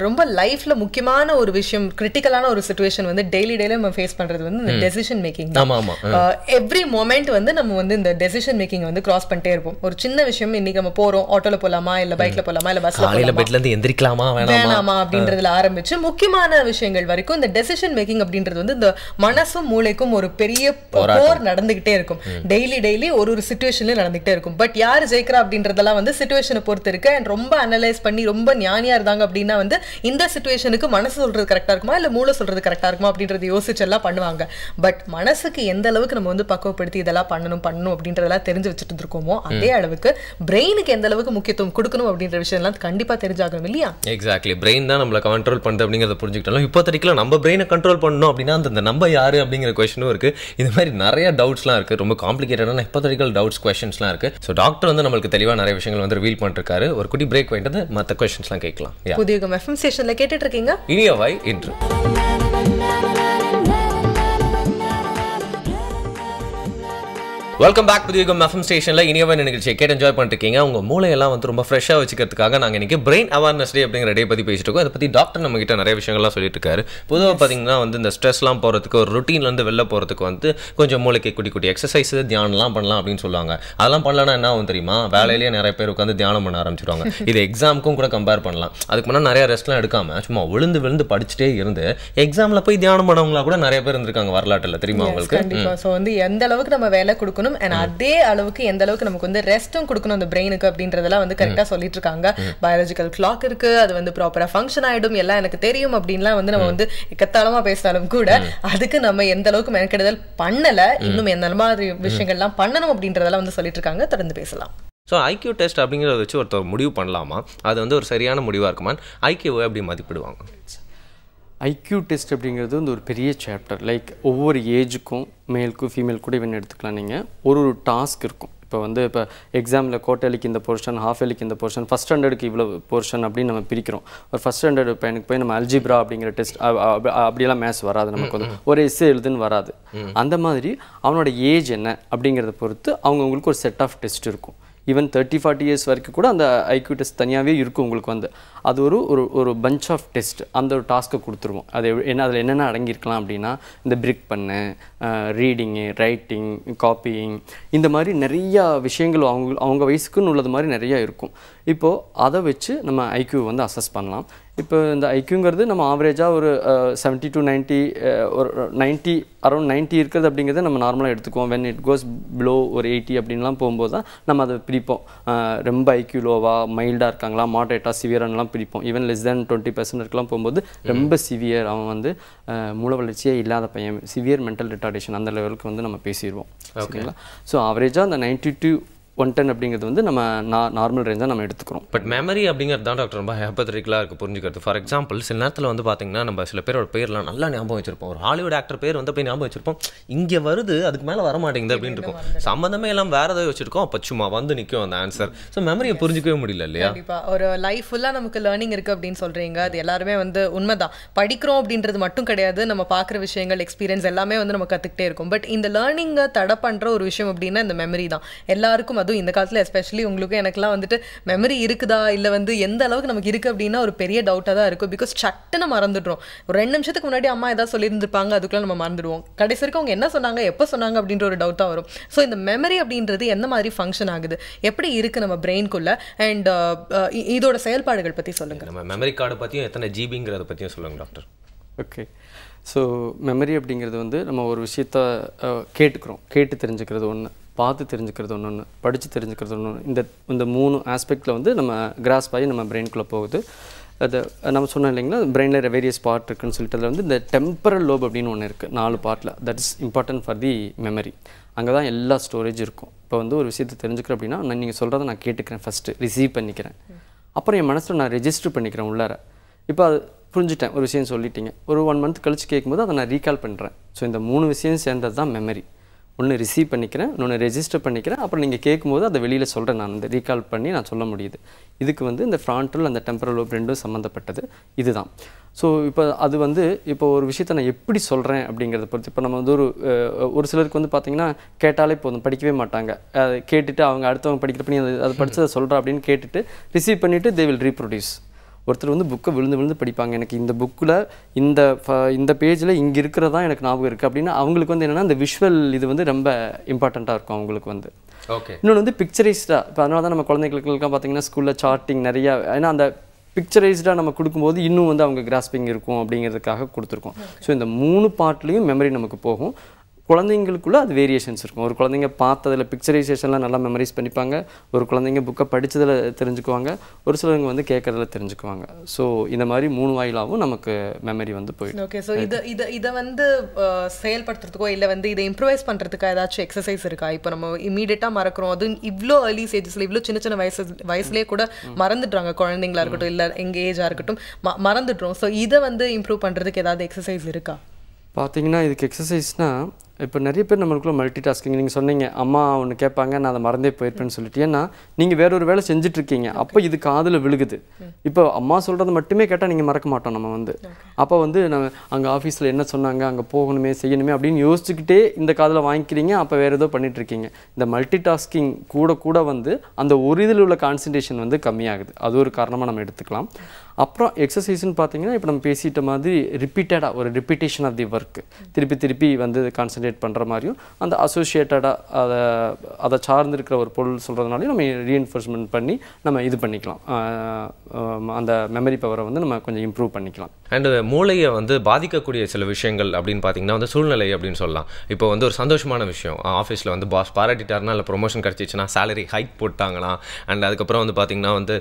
ரொம்ப லைஃப்பில் முக்கியமான ஒரு விஷயம் கிரிட்டிக்கலான ஒரு சுச்சுவேஷன் வந்து டெய்லி டெய்லி நம்ம ஃபேஸ் பண்ணுறது வந்து இந்த டெசிஷன் மேக்கிங் ஆமாம் ஆமாம் எவ்ரி மொமெண்ட் வந்து நம்ம வந்து இந்த டெசிஷன் மேக்கிங் வந்து கிராஸ் பண்ணிட்டே இருப்போம் ஒரு சின்ன விஷயம் இன்றைக்கி நம்ம போகிறோம் ஆட்டோவில் போகலாமா இல்லை பைக்ல போலாமா இல்ல பஸ்ல காலையில பெட்ல இருந்து எந்திரிக்கலாமா வேணாமா அப்படின்றதுல ஆரம்பிச்சு முக்கியமான விஷயங்கள் வரைக்கும் இந்த டெசிஷன் மேக்கிங் அப்படின்றது வந்து இந்த மனசும் மூளைக்கும் ஒரு பெரிய போர் நடந்துகிட்டே இருக்கும் டெய்லி டெய்லி ஒரு ஒரு சுச்சுவேஷன்ல நடந்துகிட்டே இருக்கும் பட் யார் ஜெயிக்கிறா அப்படின்றதெல்லாம் வந்து சுச்சுவேஷனை பொறுத்து இருக்கு அண்ட் ரொம்ப அனலைஸ் பண்ணி ரொம்ப ஞானியா இருந்தாங்க அப்படின்னா வந்து இந்த சுச்சுவேஷனுக்கு மனசு சொல்றது கரெக்டா இருக்குமா இல்ல மூளை சொல்றது கரெக்டா இருக்குமா அப்படின்றது யோசிச்சு எல்லாம் பண்ணுவாங்க பட் மனசுக்கு எந்த அளவுக்கு நம்ம வந்து பக்குவப்படுத்தி இதெல்லாம் பண்ணணும் பண்ணணும் அப்படின்றதெல்லாம் தெரிஞ்சு வச்சுட்டு இருக்கோமோ அதே அளவுக்கு பிரெயினுக்கு எந்த அளவுக்கு முக்கியத்துவம் கொடுக்கணும் அப்படின்ற விஷயம்லாம் கண்டிப்பாக தெரிஞ்சாகணும் இல்லையா எக்ஸாக்ட்லி பிரெயின் தான் நம்மளை கண்ட்ரோல் பண்ணுது அப்படிங்கிறத புரிஞ்சுக்கிட்டாலும் இப்போதைக்குலாம் நம்ம பிரெயினை கண்ட்ரோல் பண்ணணும் அப்படின்னா அந்த நம்ம யார் அப்படிங்கிற கொஷனும் இருக்குது இது மாதிரி நிறைய டவுட்ஸ்லாம் இருக்குது ரொம்ப காம்ப்ளிகேட்டடான ஹிப்போதட்டிக்கல் டவுட்ஸ் கொஷின்ஸ்லாம் இருக்குது ஸோ டாக்டர் வந்து நம்மளுக்கு தெளிவாக நிறைய விஷயங்கள் வந்து ரிவீல் பண்ணிருக்காரு ஒரு குட்டி பிரேக் வேண்டது மற்ற கொஷின்ஸ்லாம் கேட்கலாம் புதிய எஃப்எம் ஸ்டேஷனில் கேட்டுட்டு இருக்கீங்க இனிய வாய் இன்று வெல்கம் பேக் புதியகம் எஃப்எம் ஸ்டேஷனில் இனியவன் நிகழ்ச்சியை கேட்டு என்ஜாய் பண்ணிருக்கீங்க உங்கள் மூளையெல்லாம் வந்து ரொம்ப ஃப்ரெஷ்ஷாக வச்சுக்கிறதுக்காக நாங்கள் இன்றைக்கி பிரெயின் அவேர்னஸ் டே அப்படிங்கிற டே பற்றி பேசிட்டு இருக்கோம் அதை பற்றி டாக்டர் நம்மகிட்ட நிறைய விஷயங்கள்லாம் சொல்லிட்டு இருக்காரு பொதுவாக பார்த்தீங்கன்னா வந்து இந்த ஸ்ட்ரெஸ்லாம் போகிறதுக்கு ஒரு ருட்டீன்லேருந்து வெளில போகிறதுக்கு வந்து கொஞ்சம் மூளைக்கு குட்டி குட்டி எக்ஸசைஸ் தியானம்லாம் பண்ணலாம் அப்படின்னு சொல்லுவாங்க அதெல்லாம் பண்ணலன்னா என்ன ஆகும் தெரியுமா வேலையிலேயே நிறைய பேர் உட்காந்து தியானம் பண்ண ஆரம்பிச்சிருவாங்க இது எக்ஸாமுக்கும் கூட கம்பேர் பண்ணலாம் அதுக்கு முன்னாடி நிறைய ரெஸ்ட்லாம் எடுக்காமல் சும்மா விழுந்து விழுந்து படிச்சுட்டே இருந்து எக்ஸாமில் போய் தியானம் பண்ணவங்களா கூட நிறைய பேர் இருந்திருக்காங்க வரலாற்றில் தெரியுமா அவங்களுக்கு ஸோ வந்து எந்த அளவுக்கு நம்ம வேலை கொடுக்கணும் கொடுக்கணும் அண்ட் mm. அதே அளவுக்கு எந்த அளவுக்கு நமக்கு வந்து ரெஸ்ட்டும் கொடுக்கணும் அந்த பிரெயினுக்கு அப்படின்றதெல்லாம் வந்து கரெக்டாக சொல்லிட்டு இருக்காங்க பயாலஜிக்கல் கிளாக் இருக்கு அது வந்து ப்ராப்பராக ஃபங்க்ஷன் ஆகிடும் எல்லாம் எனக்கு தெரியும் அப்படின்லாம் வந்து நம்ம mm. வந்து எக்கத்தாளமாக பேசினாலும் கூட mm. அதுக்கு நம்ம எந்த அளவுக்கு மெனக்கெடுதல் பண்ணலை இன்னும் எந்த மாதிரி விஷயங்கள்லாம் பண்ணணும் அப்படின்றதெல்லாம் வந்து சொல்லிட்டு இருக்காங்க தொடர்ந்து பேசலாம் ஸோ ஐக்கியூ டெஸ்ட் அப்படிங்கிறத வச்சு ஒருத்தர் முடிவு பண்ணலாமா அது வந்து ஒரு சரியான முடிவாக இருக்குமான்னு ஐக்கியூவை அப்படி மதிப்பிடுவாங்க ஐக்யூ டெஸ்ட் அப்படிங்கிறது வந்து ஒரு பெரிய சாப்டர் லைக் ஒவ்வொரு ஏஜுக்கும் மேலுக்கும் ஃபீமேல் கூட இவன் எடுத்துக்கலாம் நீங்கள் ஒரு ஒரு டாஸ்க் இருக்கும் இப்போ வந்து இப்போ எக்ஸாமில் கோட்டலிக்கு இந்த போர்ஷன் ஹாஃப் எலிக்கு இந்த போர்ஷன் ஃபஸ்ட் ஸ்டாண்டர்டுக்கு இவ்வளோ போர்ஷன் அப்படின்னு நம்ம பிரிக்கிறோம் ஒரு ஃபஸ்ட் ஸ்டாண்டர்டு பையனுக்கு போய் நம்ம அல்ஜிப்ரா அப்படிங்கிற டெஸ்ட் அப்படியெல்லாம் மேத்ஸ் வராது நமக்கு வந்து ஒரு எஸ்ஸே எழுதுன்னு வராது அந்த மாதிரி அவனோட ஏஜ் என்ன அப்படிங்கிறத பொறுத்து அவங்கவுங்களுக்கு ஒரு செட் ஆஃப் டெஸ்ட் இருக்கும் ஈவன் தேர்ட்டி ஃபார்ட்டி இயர்ஸ் வரைக்கும் கூட அந்த ஐக்யூ டெஸ்ட் தனியாகவே இருக்கும் உங்களுக்கு வந்து அது ஒரு ஒரு ஒரு பஞ்ச் ஆஃப் டெஸ்ட் அந்த ஒரு டாஸ்க்கை கொடுத்துருவோம் அது என்ன அதில் என்னென்ன அடங்கியிருக்கலாம் அப்படின்னா இந்த பிரிக் பண்ணு ரீடிங்கு ரைட்டிங் காப்பியிங் இந்த மாதிரி நிறையா விஷயங்கள் அவங்க அவங்க வயசுக்குன்னு உள்ளது மாதிரி நிறையா இருக்கும் இப்போது அதை வச்சு நம்ம ஐக்யூ வந்து அசஸ் பண்ணலாம் இப்போ இந்த ஐக்யூங்கிறது நம்ம ஆவரேஜாக ஒரு செவன்ட்டி டு நைன்ட்டி ஒரு நைன்ட்டி அரௌண்ட் நைன்ட்டி இருக்கிறது அப்படிங்கிறத நம்ம நார்மலாக எடுத்துக்குவோம் வென் இட் கோஸ் பிலோ ஒரு எயிட்டி அப்படின்லாம் போகும்போது தான் நம்ம அதை பிரிப்போம் ரொம்ப ஐக்யூ லோவாக மைல்டாக இருக்காங்களா மாட்ரேட்டாக சிவியரானலாம் பிரிப்போம் even less than twenty percent இருக்கலாம் போகும்போது ரொம்ப சிவியர் அவன் வந்து மூல வளர்ச்சியே இல்லாத பையன் சிவியர் மென்டல் ரிட்டார் ரிட்டார்டேஷன் அந்த லெவலுக்கு வந்து நம்ம பேசிடுவோம் ஓகேங்களா ஸோ அவரேஜாக அந்த நைன்டி டூ ஒன் டென் அப்படிங்கிறது வந்து நம்ம நார்மல் ரேஞ்சாக நம்ம எடுத்துக்கிறோம் பட் மெமரி அப்படிங்கிறது தான் டாக்டர் ரொம்ப ஹெப்பத்திரிக்கலாக இருக்குது புரிஞ்சுக்கிறது ஃபார் எக்ஸாம்பிள் சில நேரத்தில் வந்து பார்த்திங்கன்னா நம்ம சில பேரோட பேர்லாம் நல்லா ஞாபகம் வச்சிருப்போம் ஒரு ஹாலிவுட் ஆக்டர் பேர் வந்து அப்படியே ஞாபகம் வச்சிருப்போம் இங்கே வருது அதுக்கு மேலே வர மாட்டேங்குது அப்படின்னு இருக்கும் சம்மந்தமே எல்லாம் வேறு ஏதாவது வச்சிருக்கோம் அப்போ சும்மா வந்து நிற்கும் அந்த ஆன்சர் ஸோ மெமரியை புரிஞ்சிக்கவே முடியல இல்லையா ஒரு லைஃப் ஃபுல்லாக நமக்கு லேர்னிங் இருக்குது அப்படின்னு சொல்கிறீங்க அது எல்லாருமே வந்து உண்மைதான் படிக்கிறோம் அப்படின்றது மட்டும் கிடையாது நம்ம பார்க்குற விஷயங்கள் எக்ஸ்பீரியன்ஸ் எல்லாமே வந்து நம்ம கற்றுக்கிட்டே இருக்கும் பட் இந்த லேர்னிங்கை தடை பண்ணுற ஒரு விஷயம் அப்படின்னா இந்த மெமரி தான் எல்லாருக்கும் அதுவும் இந்த காலத்தில் எஸ்பெஷலி உங்களுக்கு எனக்குலாம் வந்துட்டு மெமரி இருக்குதா இல்லை வந்து எந்த அளவுக்கு நமக்கு இருக்குது அப்படின்னா ஒரு பெரிய டவுட்டாக தான் இருக்கும் பிகாஸ் சட்டுன்னு மறந்துடுறோம் ஒரு ரெண்டு நிமிஷத்துக்கு முன்னாடி அம்மா ஏதாவது சொல்லியிருந்திருப்பாங்க அதுக்குள்ளே நம்ம மறந்துடுவோம் கடைசி வரைக்கும் அவங்க என்ன சொன்னாங்க எப்போ சொன்னாங்க அப்படின்ற ஒரு டவுட்டாக வரும் ஸோ இந்த மெமரி அப்படின்றது எந்த மாதிரி ஃபங்க்ஷன் ஆகுது எப்படி இருக்குது நம்ம பிரெயின்குள்ளே அண்ட் uh, uh, இதோட செயல்பாடுகள் பற்றி சொல்லுங்கள் நம்ம மெமரி கார்டு பற்றியும் எத்தனை ஜிபிங்கிறத பற்றியும் சொல்லுங்கள் டாக்டர் ஓகே ஸோ மெமரி அப்படிங்கிறது வந்து நம்ம ஒரு விஷயத்த கேட்டுக்கிறோம் கேட்டு தெரிஞ்சுக்கிறது ஒன்று பார்த்து தெரிஞ்சுக்கிறது ஒன்று ஒன்று படித்து தெரிஞ்சுக்கிறது ஒன்று ஒன்று இந்த இந்த மூணு ஆஸ்பெக்டில் வந்து நம்ம கிராஸ் பாய் நம்ம பிரெயின்குள்ளே போகுது அது நம்ம சொன்னோம் இல்லைங்களா பிரெயினில் வேரியஸ் பார்ட் இருக்குன்னு சொல்லிட்டு அதில் வந்து இந்த டெம்பரல் லோப் அப்படின்னு ஒன்று இருக்குது நாலு பார்ட்டில் that is important for the memory அங்கே தான் எல்லா ஸ்டோரேஜும் இருக்கும் இப்போ வந்து ஒரு விஷயத்தை தெரிஞ்சுக்கிறேன் அப்படின்னா நான் நீங்கள் சொல்கிறத நான் கேட்டுக்கிறேன் ஃபஸ்ட்டு ரிசீவ் பண்ணிக்கிறேன் அப்புறம் என் மனசில் நான் ரெஜிஸ்டர் பண்ணிக்கிறேன் உள்ளார இப்போ அது புரிஞ்சுட்டேன் ஒரு விஷயம் சொல்லிட்டீங்க ஒரு ஒன் மந்த் கழித்து கேட்கும்போது அதை நான் ரீகால் பண்ணுறேன் ஸோ இந்த மூணு விஷயம் சேர்ந்தது தான் மெமரி ஒன்று ரிசீவ் பண்ணிக்கிறேன் இன்னொன்று ரெஜிஸ்டர் பண்ணிக்கிறேன் அப்புறம் நீங்கள் கேட்கும்போது அதை வெளியில் சொல்கிறேன் நான் அந்த ரீகால் பண்ணி நான் சொல்ல முடியுது இதுக்கு வந்து இந்த ஃப்ராண்டல் அந்த டெம்பரல் லோப் ரெண்டும் சம்மந்தப்பட்டது இதுதான் ஸோ இப்போ அது வந்து இப்போ ஒரு விஷயத்தை நான் எப்படி சொல்கிறேன் அப்படிங்கிறத பொறுத்து இப்போ நம்ம வந்து ஒரு ஒரு சிலருக்கு வந்து பார்த்திங்கன்னா கேட்டாலே போதும் படிக்கவே மாட்டாங்க அதை கேட்டுட்டு அவங்க அடுத்தவங்க படிக்கிற பண்ணி அதை படித்து அதை சொல்கிறா அப்படின்னு கேட்டுட்டு ரிசீவ் பண்ணிவிட்டு தே வில் ரீப்ரொடியூஸ் ஒருத்தர் வந்து புக்கை விழுந்து விழுந்து படிப்பாங்க எனக்கு இந்த புக்கில் இந்த இந்த பேஜில் இங்கே இருக்கிறதா எனக்கு ஞாபகம் இருக்குது அப்படின்னா அவங்களுக்கு வந்து என்னென்னா இந்த விஷுவல் இது வந்து ரொம்ப இம்பார்ட்டண்ட்டாக இருக்கும் அவங்களுக்கு வந்து ஓகே இன்னொன்று வந்து பிக்சரைஸ்டாக இப்போ அதனால தான் நம்ம குழந்தைகளுக்குலாம் பார்த்தீங்கன்னா ஸ்கூலில் சார்ட்டிங் நிறையா ஏன்னா அந்த பிக்சரைஸ்டாக நம்ம கொடுக்கும்போது இன்னும் வந்து அவங்க கிராஸ்பிங் இருக்கும் அப்படிங்கிறதுக்காக கொடுத்துருக்கோம் ஸோ இந்த மூணு பாட்லேயும் மெமரி நமக்கு போகும் குழந்தைங்களுக்குள்ள அது வேரியேஷன்ஸ் இருக்கும் ஒரு குழந்தைங்க பார்த்ததில் பிக்சரைசேஷன்லாம் நல்லா மெமரிஸ் பண்ணிப்பாங்க ஒரு குழந்தைங்க புக்கை படித்ததில் தெரிஞ்சுக்குவாங்க ஒரு சிலவங்க வந்து கேட்குறதுல தெரிஞ்சுக்குவாங்க ஸோ இந்த மாதிரி மூணு வாயிலாகவும் நமக்கு மெமரி வந்து போயிடும் ஓகே ஸோ இதை இதை இதை வந்து செயல்படுத்துறதுக்கோ இல்லை வந்து இதை இம்ப்ரூவைஸ் பண்ணுறதுக்கோ ஏதாச்சும் எக்ஸசைஸ் இருக்கா இப்போ நம்ம இமீடியட்டாக மறக்கிறோம் அது இவ்வளோ ஏர்லி ஸ்டேஜஸில் இவ்வளோ சின்ன சின்ன வயசு வயசுலேயே கூட மறந்துடுறாங்க குழந்தைங்களா இருக்கட்டும் இல்லை எங்கள் ஏஜாக இருக்கட்டும் ம மறந்துடுறோம் ஸோ இதை வந்து இம்ப்ரூவ் பண்ணுறதுக்கு ஏதாவது எக்ஸசைஸ் இருக்கா பார்த்தீங்கன்னா இதுக்கு எக்ஸசைஸ்னால் இப்போ நிறைய பேர் நம்மளுக்குள்ள மல்டி டாஸ்கிங் நீங்கள் சொன்னீங்க அம்மா ஒன்று கேட்பாங்க நான் அதை மறந்தே போயிருப்பேன்னு சொல்லிட்டு ஏன்னா நீங்கள் வேற ஒரு வேலை செஞ்சுட்டு இருக்கீங்க அப்போ இது காதில் விழுகுது இப்போ அம்மா சொல்கிறது மட்டுமே கேட்டால் நீங்கள் மறக்க மாட்டோம் நம்ம வந்து அப்போ வந்து நம்ம அங்கே ஆஃபீஸில் என்ன சொன்னாங்க அங்கே போகணுமே செய்யணுமே அப்படின்னு யோசிச்சுக்கிட்டே இந்த காதில் வாங்கிக்கிறீங்க அப்போ வேறு ஏதோ பண்ணிகிட்ருக்கீங்க இந்த மல்டி டாஸ்கிங் கூட கூட வந்து அந்த ஒரு இதில் உள்ள கான்சன்ட்ரேஷன் வந்து கம்மியாகுது அது ஒரு காரணமாக நம்ம எடுத்துக்கலாம் அப்புறம் எக்ஸசைஸ்னு பார்த்தீங்கன்னா இப்போ நம்ம பேசிட்ட மாதிரி ரிப்பீட்டடாக ஒரு ரிப்பீட்டேஷன் ஆஃப் தி ஒர்க் திருப்பி திருப்பி வந்து கான்சன்ட்ரேட் பண்ணுற மாதிரியும் அந்த அசோசியேட்டடாக அதை அதை சார்ந்திருக்கிற ஒரு பொருள் சொல்கிறதுனாலையும் நம்ம ரீஎன்ஃபோர்ஸ்மெண்ட் பண்ணி நம்ம இது பண்ணிக்கலாம் அந்த மெமரி பவரை வந்து நம்ம கொஞ்சம் இம்ப்ரூவ் பண்ணிக்கலாம் அண்ட் மூளையை வந்து பாதிக்கக்கூடிய சில விஷயங்கள் அப்படின்னு பார்த்தீங்கன்னா வந்து சூழ்நிலை அப்படின்னு சொல்லலாம் இப்போ வந்து ஒரு சந்தோஷமான விஷயம் ஆஃபீஸில் வந்து பாஸ் பாராட்டிட்டார்னா இல்லை ப்ரொமோஷன் கிடச்சிச்சுன்னா சேலரி ஹைக் போட்டாங்கன்னா அண்ட் அதுக்கப்புறம் வந்து பார்த்தீங்கன்னா வந்து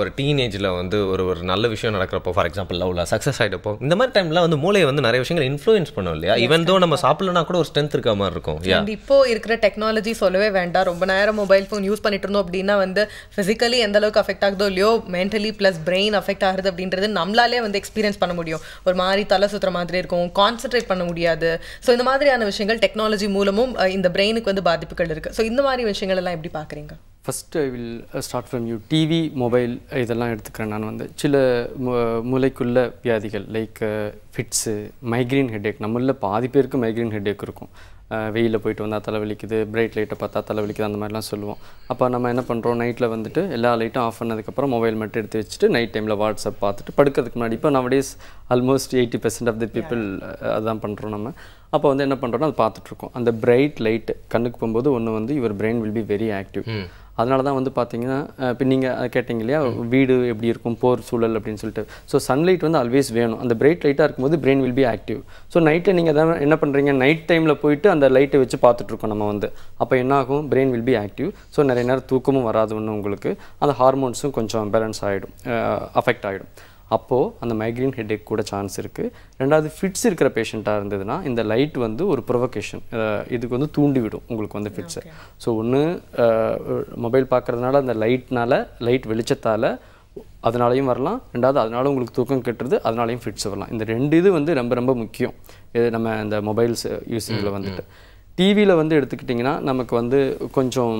ஒரு டீனேஜில் வந்து ஒரு ஒரு நல்ல விஷயம் நடக்கிறப்போ ஃபார் எக்ஸாம்பிள் லவ்ல சக்ஸஸ் ஆகிட்டப்போ இந்த மாதிரி டைம்ல வந்து மூளையை வந்து நிறைய விஷயங்கள் இன்ஃப்ளூயன்ஸ் பண்ணும் இல்லையா இவன் தோ நம்ம சாப்பிடலனா கூட ஒரு ஸ்ட்ரென்த் இருக்க மாதிரி இருக்கும் இப்போ இருக்கிற டெக்னாலஜி சொல்லவே வேண்டாம் ரொம்ப நேரம் மொபைல் ஃபோன் யூஸ் பண்ணிட்டு இருந்தோம் அப்படின்னா வந்து ஃபிசிக்கலி எந்த அளவுக்கு அஃபெக்ட் ஆகுதோ இல்லையோ மென்டலி ப்ளஸ் பிரெயின் அஃபெக்ட் ஆகுது அப்படின்றது நம்மளாலே வந்து எக்ஸ்பீரியன்ஸ் பண்ண முடியும் ஒரு மாதிரி தலை சுற்றுற மாதிரி இருக்கும் கான்சென்ட்ரேட் பண்ண முடியாது ஸோ இந்த மாதிரியான விஷயங்கள் டெக்னாலஜி மூலமும் இந்த பிரெயினுக்கு வந்து பாதிப்புகள் இருக்கு ஸோ இந்த மாதிரி விஷயங்கள் எல்லாம் எப்படி பாக்குறீங்க first I will start from you TV mobile இதெல்லாம் எடுத்துக்கிறேன் நான் வந்து சில மூளைக்குள்ள வியாதிகள் லைக் ஃபிட்ஸு மைக்ரீன் ஹெட்ஏக் நம்மளில் பாதி பேருக்கு மைக்ரீன் ஹெட்ஏக் இருக்கும் வெயிலில் போயிட்டு வந்தால் தலைவலிக்குது பிரைட் லைட்டை பார்த்தா தலைவலிக்குது அந்த மாதிரிலாம் சொல்லுவோம் அப்போ நம்ம என்ன பண்ணுறோம் நைட்டில் வந்துட்டு எல்லா லைட்டும் ஆஃப் பண்ணதுக்கப்புறம் மொபைல் மட்டும் எடுத்து வச்சுட்டு நைட் டைமில் வாட்ஸ்அப் பார்த்துட்டு படுக்கிறதுக்கு முன்னாடி இப்போ nowadays almost eighty percent of the people அதான் பண்ணுறோம் நம்ம அப்போ வந்து என்ன பண்ணுறோன்னா அது பார்த்துட்ருக்கோம் அந்த பிரைட் லைட்டு கண்ணுக்கு போகும்போது ஒன்று வந்து your brain will be very active அதனால தான் வந்து பார்த்தீங்கன்னா இப்போ நீங்கள் கேட்டீங்க இல்லையா வீடு எப்படி இருக்கும் போர் சூழல் அப்படின்னு சொல்லிட்டு ஸோ சன்லைட் வந்து ஆல்வேஸ் வேணும் அந்த பிரைட் லைட்டாக இருக்கும்போது brain will be active so நைட்டில் நீங்கள் தான் என்ன பண்ணுறீங்க நைட் டைமில் போயிட்டு அந்த லைட்டை வச்சு பார்த்துட்ருக்கோம் நம்ம வந்து அப்போ என்னாகும் brain will be active so நிறைய நேரம் தூக்கமும் வராது ஒன்று உங்களுக்கு அந்த ஹார்மோன்ஸும் கொஞ்சம் பேலன்ஸ் ஆகிடும் அஃபெக்ட் ஆகிடும் அப்போது அந்த மைக்ரைன் ஏக் கூட சான்ஸ் இருக்குது ரெண்டாவது ஃபிட்ஸ் இருக்கிற பேஷண்ட்டாக இருந்ததுன்னா இந்த லைட் வந்து ஒரு ப்ரொவகேஷன் இதுக்கு வந்து தூண்டிவிடும் உங்களுக்கு வந்து ஃபிட்ஸை ஸோ ஒன்று மொபைல் பார்க்குறதுனால அந்த லைட்னால் லைட் வெளிச்சத்தால் அதனாலையும் வரலாம் ரெண்டாவது அதனால உங்களுக்கு தூக்கம் கெட்டுறது அதனாலையும் ஃபிட்ஸ் வரலாம் இந்த ரெண்டு இது வந்து ரொம்ப ரொம்ப முக்கியம் இது நம்ம இந்த மொபைல்ஸ் யூஸிங்கில் வந்துட்டு டிவியில் வந்து எடுத்துக்கிட்டிங்கன்னா நமக்கு வந்து கொஞ்சம்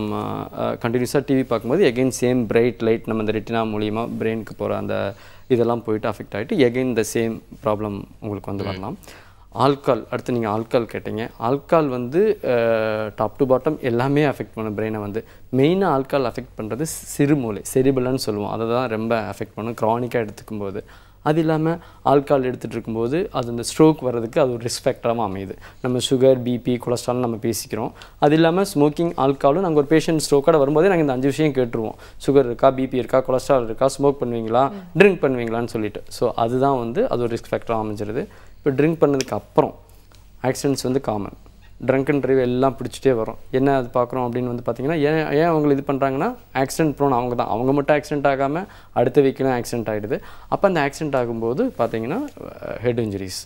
கண்டினியூஸாக டிவி பார்க்கும்போது எகெயின் சேம் பிரைட் லைட் நம்ம இந்த ரெட்டினா மூலியமாக பிரெயினுக்கு போகிற அந்த இதெல்லாம் போயிட்டு அஃபெக்ட் ஆகிட்டு எகைன் த சேம் ப்ராப்ளம் உங்களுக்கு வந்து வரலாம் ஆல்கால் அடுத்து நீங்கள் ஆல்கால் கேட்டீங்க ஆல்கால் வந்து டாப் டு பாட்டம் எல்லாமே அஃபெக்ட் பண்ணும் பிரெயினை வந்து மெயினாக ஆல்கால் அஃபெக்ட் பண்ணுறது சிறுமூலை செரிபலன்னு சொல்லுவோம் அதை தான் ரொம்ப அஃபெக்ட் பண்ணும் க்ரானிக்காக எடுத்துக்கும் போது அது இல்லாமல் ஆல்கால் எடுத்துகிட்டு இருக்கும்போது அது அந்த ஸ்ட்ரோக் வர்றதுக்கு அது ஒரு ரிஸ்பெக்டாகவும் அமையுது நம்ம சுகர் பிபி கொலஸ்ட்ரால் நம்ம பேசிக்கிறோம் அது இல்லாமல் ஸ்மோக்கிங் ஆல்காலும் நாங்கள் ஒரு பேஷண்ட் ஸ்ட்ரோக்கோட வரும்போதே நாங்கள் இந்த அஞ்சு விஷயம் கேட்டுருவோம் சுகர் இருக்கா பிபி இருக்கா கொலஸ்ட்ரால் இருக்கா ஸ்மோக் பண்ணுவீங்களா ட்ரிங்க் பண்ணுவீங்களான்னு சொல்லிட்டு ஸோ அதுதான் வந்து அது ஒரு ரிஸ்க் ஃபேக்டராக அமைஞ்சிருது இப்போ ட்ரிங்க் பண்ணதுக்கு அப்புறம் ஆக்சிடென்ட்ஸ் வந்து காமன் ட்ரங்க் அண்ட் ட்ரைவ் எல்லாம் பிடிச்சிட்டே வரும் என்ன அது பார்க்குறோம் அப்படின்னு வந்து பார்த்திங்கன்னா ஏன் ஏன் அவங்க இது பண்ணுறாங்கன்னா ஆக்சிடென்ட் ப்ரோன் அவங்க தான் அவங்க மட்டும் ஆக்சிடென்ட் ஆகாமல் அடுத்த வீக்கிலும் ஆக்சிடென்ட் ஆகிடுது அப்போ அந்த ஆக்சிடென்ட் ஆகும்போது பார்த்திங்கன்னா ஹெட் இன்ஜுரிஸ்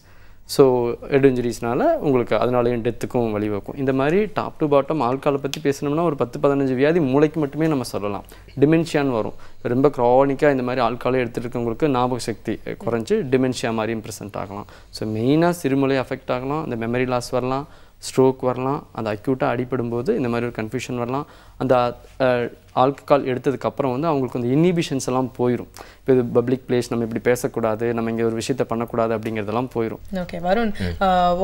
ஸோ ஹெட் இன்ஜுரிஸ்னால் உங்களுக்கு அதனாலேயும் டெத்துக்கும் வழிவகுக்கும் இந்த மாதிரி டாப் டு பாட்டம் ஆள்காலை பற்றி பேசினோம்னா ஒரு பத்து பதினஞ்சு வியாதி மூளைக்கு மட்டுமே நம்ம சொல்லலாம் டிமென்ஷியான்னு வரும் ரொம்ப க்ரானிக்காக இந்த மாதிரி ஆள்காலை எடுத்துகிட்டு இருக்கவங்களுக்கு ஞாபக சக்தி குறைஞ்சி டிமென்ஷியா மாதிரியும் ப்ரெசென்ட் ஆகலாம் ஸோ மெயினாக சிறுமலை அஃபெக்ட் ஆகலாம் இந்த மெமரி லாஸ் வரலாம் ஸ்ட்ரோக் வரலாம் அந்த அக்யூட்டாக அடிப்படும்போது இந்த மாதிரி ஒரு கன்ஃபியூஷன் வரலாம் அந்த ஆல்கஹால் எடுத்ததுக்கப்புறம் வந்து அவங்களுக்கு அந்த இன்னிபிஷன்ஸ் எல்லாம் போயிடும் இது பப்ளிக் பிளேஸ் நம்ம இப்படி பேசக்கூடாது நம்ம இங்கே ஒரு விஷயத்த பண்ணக்கூடாது அப்படிங்கிறதெல்லாம் போயிடும் ஓகே வருண்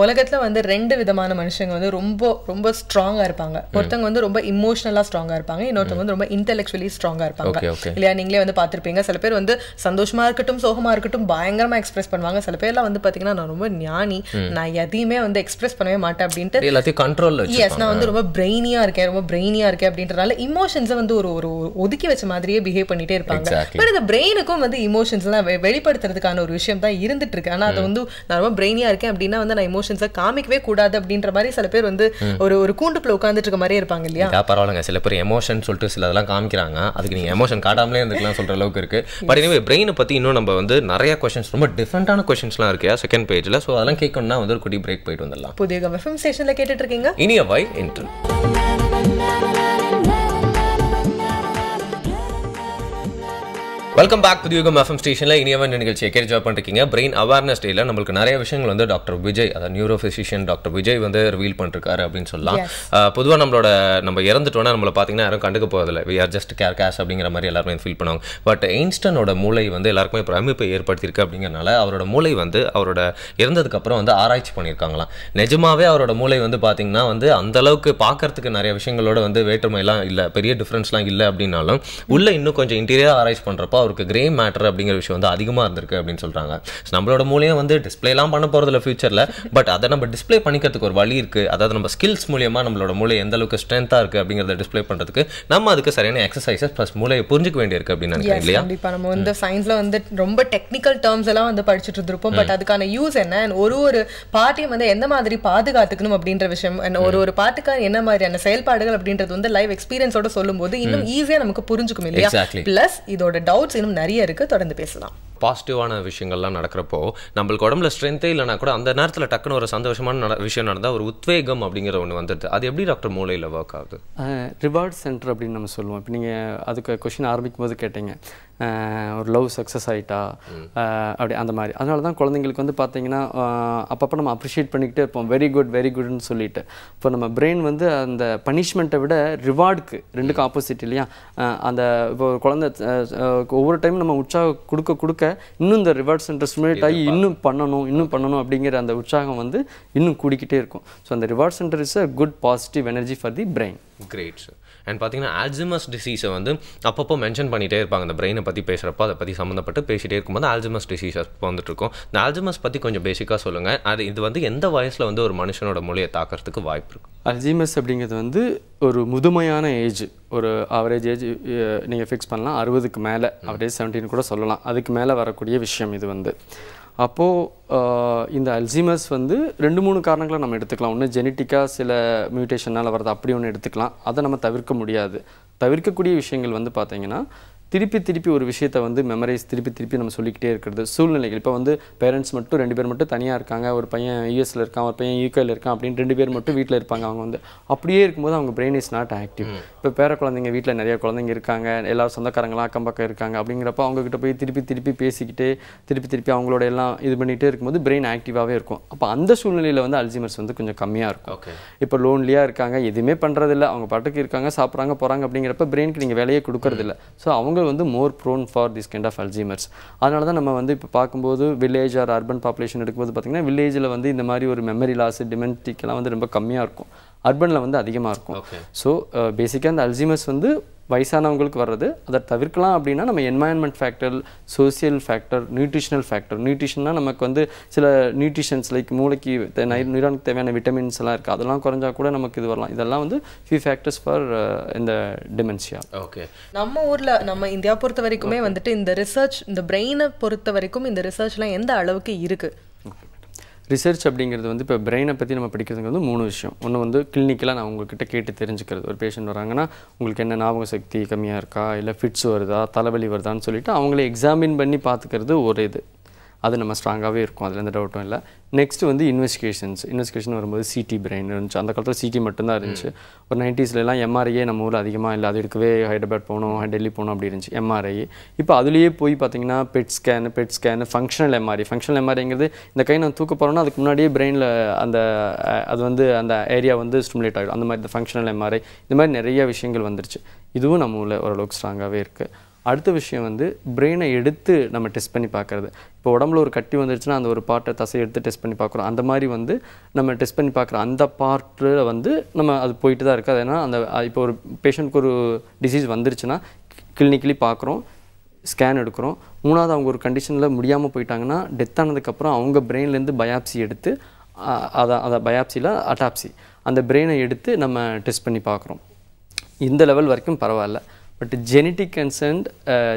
உலகத்தில் வந்து ரெண்டு விதமான மனுஷங்க வந்து ரொம்ப ரொம்ப ஸ்ட்ராங்காக இருப்பாங்க ஒருத்தவங்க வந்து ரொம்ப இமோஷனலாக ஸ்ட்ராங்காக இருப்பாங்க இன்னொருத்தவங்க வந்து ரொம்ப இன்டெலெக்சுவலி ஸ்ட்ராங்காக இருப்பாங்க இல்லையா நீங்களே வந்து பார்த்துருப்பீங்க சில பேர் வந்து சந்தோஷமாக இருக்கட்டும் சோகமாக இருக்கட்டும் பயங்கரமாக எக்ஸ்பிரஸ் பண்ணுவாங்க சில பேர்லாம் வந்து பார்த்தீங்கன்னா நான் ரொம்ப ஞானி நான் எதையுமே வந்து எக்ஸ்பிரஸ் பண்ணவே மாட்டேன் அப்படின்ட்டு எல்லாத்தையும் கண்ட்ரோல் எஸ் நான் வந்து ரொம்ப பிரெயினியாக இருக்கேன் ரொம்ப பிரெயினியாக இருக்கேன் அப்படின்றனால இமோஷன்ஸை வந்து ஒரு ஒரு ஒதுக்கி வச்ச மாதிரியே பிஹேவ் பண்ணிட்டே இருப்பாங்க பட் இந்த பிரெயினுக்கும் எனக்கும் வந்து இமோஷன்ஸ்லாம் வெளிப்படுத்துறதுக்கான ஒரு விஷயம் தான் இருந்துட்டு இருக்கு ஆனால் அதை வந்து நான் ரொம்ப பிரெயினியா இருக்கேன் அப்படின்னா வந்து நான் இமோஷன்ஸை காமிக்கவே கூடாது அப்படின்ற மாதிரி சில பேர் வந்து ஒரு ஒரு கூண்டுக்குள்ள உட்காந்துட்டு இருக்க மாதிரியே இருப்பாங்க இல்லையா பரவாயில்லங்க சில பேர் எமோஷன் சொல்லிட்டு சில அதெல்லாம் காமிக்கிறாங்க அதுக்கு நீங்கள் எமோஷன் காட்டாமலே இருந்துக்கலாம் சொல்கிற அளவுக்கு இருக்கு பட் எனவே பிரெயினை பற்றி இன்னும் நம்ம வந்து நிறைய கொஷின்ஸ் ரொம்ப டிஃப்ரெண்டான கொஷின்ஸ்லாம் இருக்கு செகண்ட் பேஜில் ஸோ அதெல்லாம் கேட்கணும்னா வந்து ஒரு குட்டி பிரேக் போயிட்டு வந்துடலாம் புதிய எஃப்எம் ஸ்டேஷனில் கேட்டுட்டு இருக்கீங்க இனிய வாய் இன்டர் வெல்கம் பேக் புதியுகம் எஃப்எம் ஸ்டேஷனில் இனியவன் நிகழ்ச்சியை கேர் ஜாப் பண்ணிருக்கீங்க பிரெயின் அவேர்னஸ் டேல நம்மளுக்கு நிறைய விஷயங்கள் வந்து டாக்டர் விஜய் அதாவது நியூரோ ஃபிசிஷியன் டாக்டர் விஜய் வந்து ரிவீல் பண்ணிருக்காரு அப்படின்னு சொல்லலாம் பொதுவாக நம்மளோட நம்ம இறந்துட்டோன்னா நம்மளை பார்த்தீங்கன்னா யாரும் கண்டுக்க போகிறதில்ல we are just care cash அப்படிங்கிற மாதிரி எல்லாருமே ஃபீல் பண்ணுவாங்க பட் எயின்ஸ்டனோட மூளை வந்து எல்லாருக்குமே அமைப்பை ஏற்படுத்தியிருக்கு அப்படிங்கிறனால அவரோட மூளை வந்து அவரோட இறந்ததுக்கப்புறம் வந்து ஆராய்ச்சி பண்ணியிருக்காங்களாம் நிஜமாவே அவரோட மூளை வந்து பார்த்தீங்கன்னா வந்து அந்த அளவுக்கு பார்க்கறதுக்கு நிறைய விஷயங்களோட வந்து வேற்றுமையெல்லாம் இல்லை பெரிய டிஃப்ரென்ஸ்லாம் இல்லை அப்படின்னாலும் உள்ள இன்னும் கொஞ்சம் இன்டீரியர் ஆராய்ச்சி பண்ணுறப்போ அவருக்கு கிரே மேட்டர் அப்படிங்கிற விஷயம் வந்து அதிகமாக இருந்திருக்கு அப்படின்னு சொல்கிறாங்க ஸோ நம்மளோட மூலியம் வந்து டிஸ்பிளேலாம் பண்ண போகிறதில்ல ஃபியூச்சரில் பட் அதை நம்ம டிஸ்பிளே பண்ணிக்கிறதுக்கு ஒரு வழி இருக்குது அதாவது நம்ம ஸ்கில்ஸ் மூலியமாக நம்மளோட மூளை எந்த அளவுக்கு ஸ்ட்ரென்த்தாக இருக்குது அப்படிங்கிறத டிஸ்பிளே பண்ணுறதுக்கு நம்ம அதுக்கு சரியான எக்ஸசைசஸ் ப்ளஸ் மூளையை புரிஞ்சுக்க வேண்டியிருக்கு அப்படின்னு நினைக்கிறேன் இல்லையா நம்ம வந்து சயின்ஸில் வந்து ரொம்ப டெக்னிக்கல் டேர்ம்ஸ் எல்லாம் வந்து படிச்சுட்டு இருந்திருப்போம் பட் அதுக்கான யூஸ் என்ன ஒரு ஒரு பார்ட்டியும் வந்து எந்த மாதிரி பாதுகாத்துக்கணும் அப்படின்ற விஷயம் ஒரு ஒரு பாட்டுக்கான என்ன மாதிரியான செயல்பாடுகள் அப்படின்றது வந்து லைவ் எக்ஸ்பீரியன்ஸோட சொல்லும்போது இன்னும் ஈஸியாக நமக்கு புரிஞ்சுக்கும் இல்லையா ப்ளஸ் இதோட டவுட் இன்னும் நிறைய இருக்குது தொடர்ந்து பேசலாம் பாசிட்டிவான விஷயங்கள்லாம் நடக்கிறப்போ நம்மளுக்கு உடம்புல ஸ்ட்ரென்த்தே இல்லைனா கூட அந்த நேரத்தில் டக்குன்னு ஒரு சந்தோஷமான விஷயம் நடந்தால் ஒரு உத்வேகம் அப்படிங்கிற ஒன்று வந்துடுது அது எப்படி டாக்டர் மூளையில் ஒர்க் ஆகுது ரிவார்ட் சென்டர் அப்படின்னு நம்ம சொல்லுவோம் இப்போ நீங்கள் அதுக்கு கொஷின் ஆரம்பிக்கும் போது கேட்டீங்க ஒரு லவ் சக்ஸஸ் ஆகிட்டா அப்படி அந்த மாதிரி அதனால தான் குழந்தைங்களுக்கு வந்து பார்த்தீங்கன்னா அப்பப்போ நம்ம அப்ரிஷியேட் பண்ணிக்கிட்டே இருப்போம் வெரி குட் வெரி குட்னு சொல்லிட்டு இப்போ நம்ம பிரெயின் வந்து அந்த பனிஷ்மெண்ட்டை விட ரிவார்டுக்கு ரெண்டுக்கும் ஆப்போசிட் இல்லையா அந்த இப்போ குழந்தை ஒவ்வொரு டைம் நம்ம உற்சாக கொடுக்க கொடுக்க இன்னும் இந்த ரிவார்ட் சென்டர் ஸ்டிமுலேட் ஆகி இன்னும் பண்ணணும் இன்னும் பண்ணணும் அப்படிங்கிற அந்த உற்சாகம் வந்து இன்னும் கூடிக்கிட்டே இருக்கும் ஸோ அந்த reward centre is a good positive energy for the brain great sir and பார்த்தீங்கன்னா ஆல்ஜிமஸ் டிசீஸை வந்து அப்பப்போ மென்ஷன் பண்ணிகிட்டே இருப்பாங்க அந்த பிரெயினை பற்றி பேசுகிறப்போ அதை பற்றி சம்மந்தப்பட்டு பேசிகிட்டே இருக்கும்போது ஆல்ஜிமஸ் டிசீஸ் அப்போ வந்துட்டுருக்கும் இந்த ஆல்ஜிமஸ் பற்றி கொஞ்சம் பேசிக்காக சொல்லுங்கள் அது இது வந்து எந்த வயசில் வந்து ஒரு மனுஷனோட மொழியை தாக்கிறதுக்கு வாய்ப்பு இருக்கும் அல்ஜிமஸ் அப்படிங்கிறது வந்து ஒரு முதுமையான ஏஜ் ஒரு ஆவரேஜ் ஏஜ் நீங்கள் ஃபிக்ஸ் பண்ணலாம் அறுபதுக்கு மேலே ஆவரேஜ் செவன்டீன் கூட சொல்லலாம் அதுக்கு மேலே வரக்கூடிய விஷயம் இது வந்து அப்போது இந்த அல்சிமஸ் வந்து ரெண்டு மூணு காரணங்களை நம்ம எடுத்துக்கலாம் ஒன்று ஜெனட்டிக்காக சில மியூட்டேஷனால் வர்றது அப்படி ஒன்று எடுத்துக்கலாம் அதை நம்ம தவிர்க்க முடியாது தவிர்க்கக்கூடிய விஷயங்கள் வந்து பார்த்திங்கன்னா திருப்பி திருப்பி ஒரு விஷயத்த வந்து மெமரைஸ் திருப்பி திருப்பி நம்ம சொல்லிக்கிட்டே இருக்கிறது சூழ்நிலைகள் இப்போ வந்து பேரண்ட்ஸ் மட்டும் ரெண்டு பேர் மட்டும் தனியாக இருக்காங்க ஒரு பையன் யூஎஸ்ல இருக்கான் ஒரு பையன் யூகேல இருக்கான் அப்படின்னு ரெண்டு பேர் மட்டும் வீட்டில் இருப்பாங்க அவங்க வந்து அப்படியே இருக்கும்போது அவங்க பிரெயின் இஸ் நாட் ஆக்டிவ் இப்போ பேர குழந்தைங்க வீட்டில் நிறைய குழந்தைங்க இருக்காங்க எல்லா சொந்தக்காரங்களாம் அக்கம் பக்கம் இருக்காங்க அப்படிங்கிறப்ப அவங்கக்கிட்ட போய் திருப்பி திருப்பி பேசிக்கிட்டே திருப்பி திருப்பி அவங்களோட எல்லாம் இது பண்ணிகிட்டே இருக்கும்போது பிரெயின் ஆக்டிவாகவே இருக்கும் அப்போ அந்த சூழ்நிலையில் வந்து அல்ஜிமர்ஸ் வந்து கொஞ்சம் கம்மியாக இருக்கும் இப்போ லோன்லியாக இருக்காங்க எதுவுமே பண்ணுறதில்ல அவங்க பாட்டுக்கு இருக்காங்க சாப்பிட்றாங்க போகிறாங்க அப்படிங்கிறப்ப பிரெயினுக்கு நீங்கள் வேலையே கொடுக்கறதில்ல ஸோ அவங்க பீப்புள் வந்து more prone for this kind of Alzheimer's அதனால தான் நம்ம வந்து இப்போ பார்க்கும்போது வில்லேஜ் ஆர் அர்பன் பாப்புலேஷன் எடுக்கும்போது பார்த்திங்கன்னா வில்லேஜில் வந்து இந்த மாதிரி ஒரு மெமரி லாஸ் டிமென்டிக்லாம் வந்து ரொம்ப கம்மியாக இருக்கும் அர்பனில் வந்து அதிகமாக இருக்கும் ஸோ பேசிக்காக uh, அந்த அல்ஜிமர்ஸ் வந்து வயசானவங்களுக்கு வர்றது அதை தவிர்க்கலாம் அப்படின்னா நம்ம environment factor social factor nutritional factor நியூட்ரிஷன்னா நமக்கு வந்து சில நியூட்ரிஷன்ஸ் லைக் மூளைக்கு நியூரானுக்கு தேவையான விட்டமின்ஸ் எல்லாம் இருக்குது அதெல்லாம் குறைஞ்சா கூட நமக்கு இது வரலாம் இதெல்லாம் வந்து ஃபியூ ஃபேக்டர்ஸ் ஃபார் இந்த டிமென்ஷியா ஓகே நம்ம ஊரில் நம்ம இந்தியா பொறுத்த வரைக்குமே வந்துட்டு இந்த ரிசர்ச் இந்த பிரெயினை பொறுத்த வரைக்கும் இந்த ரிசர்ச்லாம் எந்த அளவுக்கு இருக்குது ரிசர்ச் அப்படிங்கிறது வந்து இப்போ பிரெயினை பற்றி நம்ம படிக்கிறதுங்கிறது மூணு விஷயம் ஒன்று வந்து கிளினிக்கலாக நான் உங்ககிட்ட கேட்டு தெரிஞ்சுக்கிறது ஒரு பேஷண்ட் வராங்கன்னா உங்களுக்கு என்ன ஞாபக சக்தி கம்மியாக இருக்கா இல்லை ஃபிட்ஸ் வருதா தலைவலி வருதான்னு சொல்லிவிட்டு அவங்களே எக்ஸாமின் பண்ணி பார்த்துக்கிறது ஒரு இது அது நம்ம ஸ்ட்ராங்காகவே இருக்கும் அதில் எந்த டவுட்டும் இல்லை நெக்ஸ்ட் வந்து இன்வெஸ்டிகேஷன்ஸ் இன்வெஸ்டிகேஷன் வரும்போது சிடி பிரெயின் இருந்துச்சு அந்த காலத்தில் சிடி மட்டும்தான் இருந்துச்சு ஒரு நைன்ட்டீஸ்லாம் எம்ஆர்ஐயே நம்ம ஊரில் அதிகமாக இல்லை அது எடுக்கவே ஹைதராபாத் போகணும் டெல்லி போகணும் அப்படி இருந்துச்சு எம்ஆர்ஐ இப்போ அதுலேயே போய் பார்த்தீங்கன்னா PET scan PET scan functional MRI functional எம்ஆர்ஐங்கிறது இந்த கை நான் தூக்க போகிறோன்னா அதுக்கு முன்னாடியே பிரெயினில் அந்த அது வந்து அந்த ஏரியா வந்து ஸ்டிமுலேட் ஆகிடும் அந்த மாதிரி இந்த ஃபங்க்ஷனல் எம்ஆர்ஐ இந்த மாதிரி நிறைய விஷயங்கள் வந்துருச்சு இதுவும் நம்ம ஊரில் ஓரளவுக்கு ஸ்ட்ராங்காகவே இருக்குது அடுத்த விஷயம் வந்து பிரெயினை எடுத்து நம்ம டெஸ்ட் பண்ணி பார்க்குறது இப்போ உடம்புல ஒரு கட்டி வந்துருச்சுன்னா அந்த ஒரு பார்ட்டை தசை எடுத்து டெஸ்ட் பண்ணி பார்க்குறோம் அந்த மாதிரி வந்து நம்ம டெஸ்ட் பண்ணி பார்க்குறோம் அந்த பார்ட்டில் வந்து நம்ம அது போயிட்டு தான் இருக்குது ஏன்னா அந்த இப்போ ஒரு பேஷண்ட்க்கு ஒரு டிசீஸ் வந்துருச்சுன்னா கிளினிக்கலி பார்க்குறோம் ஸ்கேன் எடுக்கிறோம் மூணாவது அவங்க ஒரு கண்டிஷனில் முடியாமல் போயிட்டாங்கன்னா டெத் ஆனதுக்கப்புறம் அவங்க பிரெயின்லேருந்து பயாப்சி எடுத்து அதை அதை பயாப்சியில் அட்டாப்சி அந்த பிரெயினை எடுத்து நம்ம டெஸ்ட் பண்ணி பார்க்குறோம் இந்த லெவல் வரைக்கும் பரவாயில்ல பட் ஜெனட்டிக் கன்சர்ன்ட்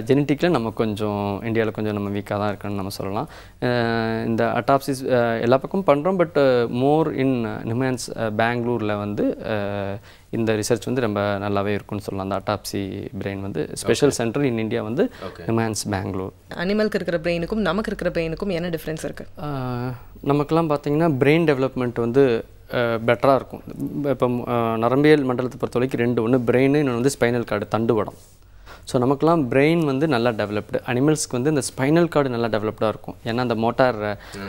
ஜெனட்டிக்கில் நம்ம கொஞ்சம் இந்தியாவில் கொஞ்சம் நம்ம வீக்காக தான் இருக்குன்னு நம்ம சொல்லலாம் uh, இந்த அட்டாப்சிஸ் uh, எல்லா பக்கமும் பண்ணுறோம் பட் மோர் இன் நிமான்ஸ் பெங்களூரில் வந்து uh, இந்த ரிசர்ச் வந்து ரொம்ப நல்லாவே இருக்கும்னு சொல்லலாம் அந்த அட்டாப்சி பிரெயின் வந்து ஸ்பெஷல் சென்டர் இன் இந்தியா வந்து நிமான்ஸ் பெங்களூர் அனிமலுக்கு இருக்கிற பிரெயினுக்கும் நமக்கு இருக்கிற பிரெயினுக்கும் என்ன டிஃப்ரென்ஸ் இருக்குது நமக்கெல்லாம் பார்த்தீங்கன்னா பிரெயின் டெவலப்மெண்ட் வந்து பெட்டராக இருக்கும் இப்போ நரம்பியல் மண்டலத்தை பொறுத்த வரைக்கும் ரெண்டு ஒன்று பிரெயின் இன்னொன்று வந்து ஸ்பைனல் கார்டு தண்டுவடம் ஸோ நமக்குலாம் பிரெயின் வந்து நல்லா டெவலப்டு அனிமல்ஸ்க்கு வந்து இந்த ஸ்பைனல் கார்டு நல்லா டெவலப்டாக இருக்கும் ஏன்னா அந்த மோட்டார்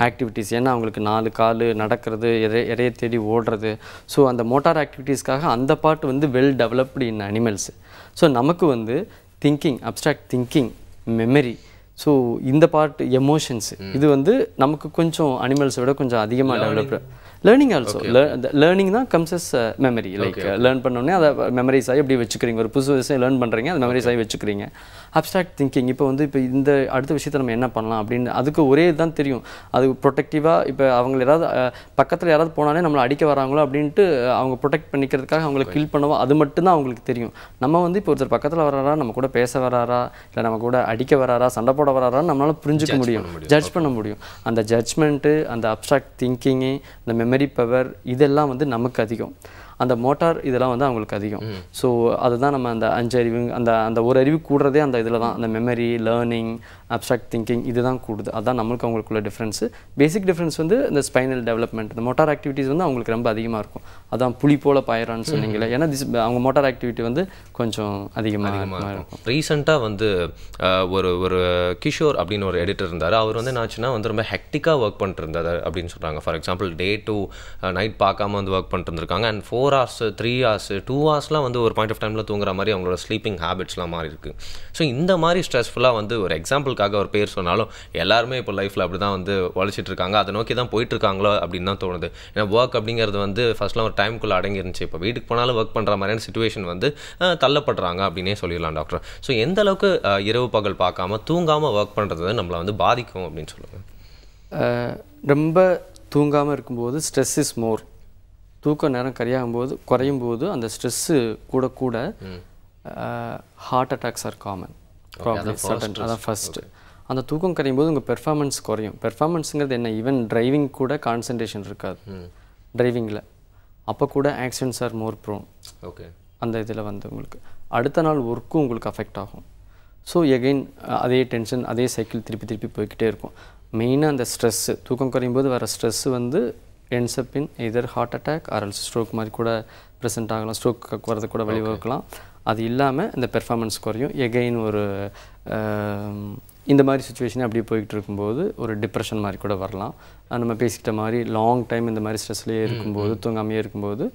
ஆக்டிவிட்டீஸ் ஏன்னா அவங்களுக்கு நாலு கால் நடக்கிறது எதை எதையை தேடி ஓடுறது ஸோ அந்த மோட்டார் ஆக்டிவிட்டீஸ்க்காக அந்த பாட்டு வந்து well developed in animals so நமக்கு வந்து thinking abstract thinking memory so இந்த பார்ட் எமோஷன்ஸ் இது வந்து நமக்கு கொஞ்சம் அனிமல்ஸை விட கொஞ்சம் அதிகமாக டெவலப்டு லேர்னிங் ஆல்சோ லேர்னிங் தான் comes as memory like learn பண்ணோடனே அதை மெமரிஸ் ஆகி எப்படி வச்சுக்கிறீங்க ஒரு புதுசு விஷயம் லேர்ன் பண்ணுறீங்க அதை மெமரிஸ் ஆகி வச்சுக்கிறீங்க அப்ட்ராக்ட் திங்கிங் இப்போ வந்து இப்போ இந்த அடுத்த விஷயத்தை நம்ம என்ன பண்ணலாம் அப்படின்னு அதுக்கு ஒரே இதுதான் தெரியும் அது ப்ரொடெக்டிவாக இப்போ அவங்க யாராவது பக்கத்தில் யாராவது போனாலே நம்மளை அடிக்க வராங்களோ அப்படின்ட்டு அவங்க ப்ரொடெக்ட் பண்ணிக்கிறதுக்காக அவங்களை கில் பண்ணவோ அது மட்டும்தான் அவங்களுக்கு தெரியும் நம்ம வந்து இப்போ ஒருத்தர் பக்கத்தில் வராரா நம்ம கூட பேச வராரா இல்லை நம்ம கூட அடிக்க வராரா சண்டை போட வராரான்னு நம்மளால் புரிஞ்சுக்க முடியும் ஜட்ஜ் பண்ண முடியும் அந்த ஜட்ஜ்மெண்ட்டு அந்த அப்ட்ராக்ட் திங்கிங்கு அந்த மெமரி பவர் இதெல்லாம் வந்து நமக்கு அதிகம் அந்த மோட்டார் இதெல்லாம் வந்து அவங்களுக்கு அதிகம் ஸோ அதுதான் நம்ம அந்த அஞ்சு அறிவு அந்த அந்த ஒரு அறிவு கூடுறதே அந்த இதில் தான் அந்த மெமரி லேர்னிங் அப்ட்ராக்ட் திங்கிங் இதுதான் கூடுது அதான் நம்மளுக்கு அவங்களுக்குள்ள டிஃப்ரென்ஸு பேசிக் டிஃப்ரென்ஸ் வந்து இந்த ஸ்பைனல் டெவலப்மெண்ட் இந்த மோட்டார் ஆக்டிவிட்டிஸ் வந்து அவங்களுக்கு ரொம்ப அதிகமாக இருக்கும் அதான் புளி போல பாயிரான்னு சொன்னீங்களே ஏன்னா திஸ் அவங்க மோட்டார் ஆக்டிவிட்டி வந்து கொஞ்சம் அதிகமாக இருக்கும் ரீசெண்டாக வந்து ஒரு ஒரு கிஷோர் அப்படின்னு ஒரு எடிட்டர் இருந்தார் அவர் வந்து என்னாச்சுன்னா வந்து ரொம்ப ஹெக்டிக்காக ஒர்க் பண்ணிட்டு அப்படின்னு சொல்கிறாங்க for example day to night பார்க்காம வந்து ஒர்க் பண்ணிட்டு இருந்திருக்காங்க and four hours three hours two ஹவர்ஸ்லாம் வந்து ஒரு பாயிண்ட் ஆஃப் டைமில் தூங்குற மாதிரி அவங்களோட ஸ்லீப்பிங் ஹேபிட்ஸ்லாம் மாறி இருக்குது ஸோ இந்த மாதிரி ஸ்ட்ரெஸ்ஃபுல்லாக வந்து ஒரு எக்ஸாம்பிள் பீப்புளுக்காக ஒரு பேர் சொன்னாலும் எல்லாருமே இப்போ லைஃப்பில் அப்படி தான் வந்து உழைச்சிட்டு இருக்காங்க அதை நோக்கி தான் போயிட்டுருக்காங்களோ அப்படின்னு தான் தோணுது ஏன்னா ஒர்க் அப்படிங்கிறது வந்து ஃபஸ்ட்லாம் ஒரு டைமுக்குள்ளே அடங்கியிருந்துச்சு இப்போ வீட்டுக்கு போனாலும் ஒர்க் பண்ணுற மாதிரியான சுச்சுவேஷன் வந்து தள்ளப்படுறாங்க அப்படின்னே சொல்லிடலாம் டாக்டர் ஸோ எந்த அளவுக்கு இரவு பகல் பார்க்காம தூங்காமல் ஒர்க் பண்ணுறது நம்மளை வந்து பாதிக்கும் அப்படின்னு சொல்லுங்கள் ரொம்ப தூங்காமல் இருக்கும்போது ஸ்ட்ரெஸ் இஸ் மோர் தூக்கம் நேரம் கரையாகும் போது குறையும் போது அந்த ஸ்ட்ரெஸ்ஸு கூட கூட heart attacks are common problem அதான் ஃபஸ்ட்டு அந்த தூக்கம் கரையும் போது உங்கள் பெர்ஃபார்மன்ஸ் குறையும் பெர்ஃபார்மன்ஸுங்கிறது என்ன ஈவன் டிரைவிங் கூட கான்சன்ட்ரேஷன் இருக்காது டிரைவிங்கில் hmm. அப்போ கூட accidents are more prone okay அந்த இதில் வந்து உங்களுக்கு அடுத்த நாள் ஒர்க்கும் உங்களுக்கு அஃபெக்ட் ஆகும் ஸோ எகெயின் அதே டென்ஷன் அதே சைக்கிள் திருப்பி திருப்பி போய்கிட்டே இருக்கும் மெயினாக அந்த ஸ்ட்ரெஸ்ஸு தூக்கம் குறையும் போது வர ஸ்ட்ரெஸ்ஸு வந்து என்சப்பின் up either heart attack or stroke மாதிரி கூட ப்ரெசென்ட் ஆகலாம் ஸ்ட்ரோக் வரது கூட வழிவகுக்கலாம் அது இல்லாமல் இந்த பெர்ஃபார்மன்ஸ் குறையும் எகெயின் ஒரு இந்த மாதிரி சுச்சுவேஷனே அப்படியே போய்கிட்டு இருக்கும்போது ஒரு டிப்ரெஷன் மாதிரி கூட வரலாம் நம்ம பேசிக்கிட்ட மாதிரி லாங் டைம் இந்த மாதிரி ஸ்ட்ரெஸ்லேயே இருக்கும்போது தூங்காமையே இருக்கும்போது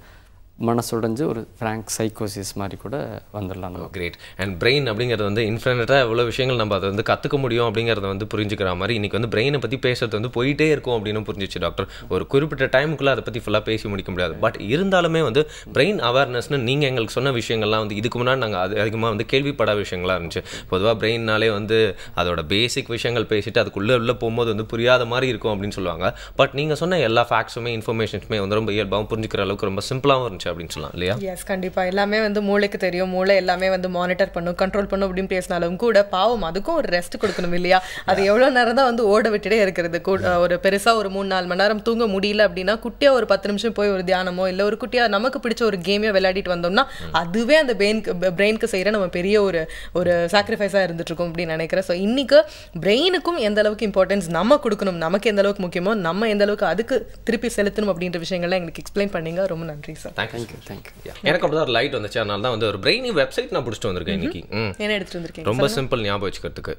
மனசுடைஞ்சு ஒரு ஃப்ராங்க் சைக்கோசிஸ் மாதிரி கூட வந்துடலாம் நம்ம கிரேட் அண்ட் பிரெயின் அப்படிங்கிறது வந்து இன்ஃபினட்டாக எவ்வளோ விஷயங்கள் நம்ம அதை வந்து கற்றுக்க முடியும் அப்படிங்கிறத வந்து புரிஞ்சுக்கிற மாதிரி இன்றைக்கி வந்து பிரெயினை பற்றி பேசுறது வந்து போயிட்டே இருக்கும் அப்படின்னு புரிஞ்சிச்சு டாக்டர் ஒரு குறிப்பிட்ட டைமுக்குள்ளே அதை பற்றி ஃபுல்லாக பேசி முடிக்க முடியாது பட் இருந்தாலுமே வந்து பிரெயின் அவேர்னஸ்னு நீங்கள் எங்களுக்கு சொன்ன விஷயங்கள்லாம் வந்து இதுக்கு முன்னாடி நாங்கள் அது அதிகமாக வந்து கேள்விப்படாத விஷயங்களாக இருந்துச்சு பொதுவாக பிரெயின்னாலே வந்து அதோட பேசிக் விஷயங்கள் பேசிட்டு அதுக்குள்ளே உள்ள போகும்போது வந்து புரியாத மாதிரி இருக்கும் அப்படின்னு சொல்லுவாங்க பட் நீங்கள் சொன்ன எல்லா ஃபேக்ட்ஸுமே இன்ஃபர்மேஷன்ஸுமே வந்து ரொம்ப இயல்பாகவும் புரிஞ்சுக்கிற அளவுக்கு ரொம்ப சிம்பிளாகவும் இருந்துச்சு அப்படின்னு சொல்லலாம் இல்லையா எஸ் கண்டிப்பாக எல்லாமே வந்து மூளைக்கு தெரியும் மூளை எல்லாமே வந்து மானிட்டர் பண்ணும் கண்ட்ரோல் பண்ணும் அப்படின்னு பேசினாலும் கூட பாவம் அதுக்கும் ஒரு ரெஸ்ட் கொடுக்கணும் இல்லையா அது எவ்வளோ நேரம் தான் வந்து ஓட விட்டுட்டே இருக்கிறது ஒரு பெருசாக ஒரு மூணு நாலு மணி நேரம் தூங்க முடியல அப்படின்னா குட்டியாக ஒரு பத்து நிமிஷம் போய் ஒரு தியானமோ இல்லை ஒரு குட்டியாக நமக்கு பிடிச்ச ஒரு கேமையோ விளையாடிட்டு வந்தோம்னா அதுவே அந்த பிரெயின்க்கு பிரெயினுக்கு செய்கிற நம்ம பெரிய ஒரு ஒரு சாக்ரிஃபைஸாக இருந்துட்டுருக்கோம் அப்படின்னு நினைக்கிறேன் ஸோ இன்னைக்கு பிரெயினுக்கும் எந்த அளவுக்கு இம்பார்ட்டன்ஸ் நம்ம கொடுக்கணும் நமக்கு எந்த அளவுக்கு முக்கியமோ நம்ம எந்த அளவுக்கு அதுக்கு திருப்பி செலுத்தணும் அப்படின்ற விஷயங்கள்லாம் எங்களுக்கு எக்ஸ்பிளைன் பண்ணிங்க ரொம்ப நன்றி சார் எனக்கு அப்படி தான் லைட் வந்துச்சு அதனால தான் வந்து ஒரு பிரெயின் வெப்சைட் நான் பிடிச்சிட்டு வந்திருக்கேன் இன்னைக்கு என்ன எடுத்துட்டு வந்திருக்கேன் ரொம்ப சிம்பிள் ஞாபகம் வச்சுக்கிறதுக்கு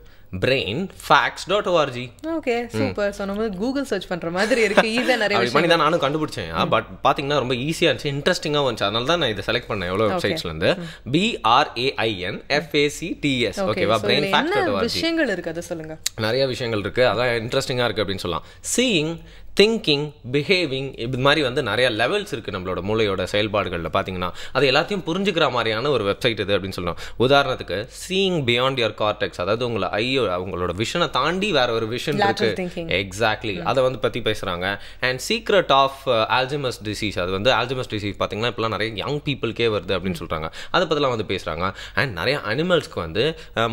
brain facts dot O R G okay super so நம்ம கூகுள் சர்ச் பண்ற மாதிரி இருக்கு இத நிறைய விஷயம் பண்ணி தான் நானும் கண்டுபிடிச்சேன் பட் பாத்தீங்கன்னா ரொம்ப ஈஸியா இருந்துச்சு இன்ட்ரஸ்டிங்கா வந்துச்சு அதனால தான் நான் இத செலக்ட் பண்ணேன் எவ்வளவு வெப்சைட்ஸ்ல இருந்து பிஆர்ஏஐஎன் எஃப்ஏசிடிஎஸ் ஓகேவா பிரெயின் ஃபேக்ஸ் டாட் ஓஆர்ஜி விஷயங்கள் இருக்கு அதை சொல்லுங்க நிறைய விஷயங்கள் இருக்கு அதான் இன்ட்ரெஸ்டிங்கா இருக்கு அப்படின்னு சொல்லலாம் seeing திங்கிங் பிஹேவிங் இது மாதிரி வந்து நிறைய லெவல்ஸ் இருக்குது நம்மளோட மூளையோட செயல்பாடுகளில் பார்த்தீங்கன்னா அது எல்லாத்தையும் புரிஞ்சுக்கிற மாதிரியான ஒரு வெப்சைட் இது அப்படின்னு சொல்லணும் உதாரணத்துக்கு சீயிங் பியாண்ட் யுவர் கார்டெக்ஸ் அதாவது உங்களை ஐயோ அவங்களோட விஷனை தாண்டி வேற ஒரு விஷன் இருக்கு எக்ஸாக்ட்லி அதை வந்து பற்றி பேசுகிறாங்க and secret of Alzheimer's disease அது வந்து ஆல்ஜிமஸ் டிசீஸ் பார்த்தீங்கன்னா இப்போலாம் நிறைய யங் பீப்புளுக்கே வருது அப்படின்னு சொல்கிறாங்க அதை பற்றிலாம் வந்து பேசுகிறாங்க அண்ட் நிறைய அனிமல்ஸ்க்கு வந்து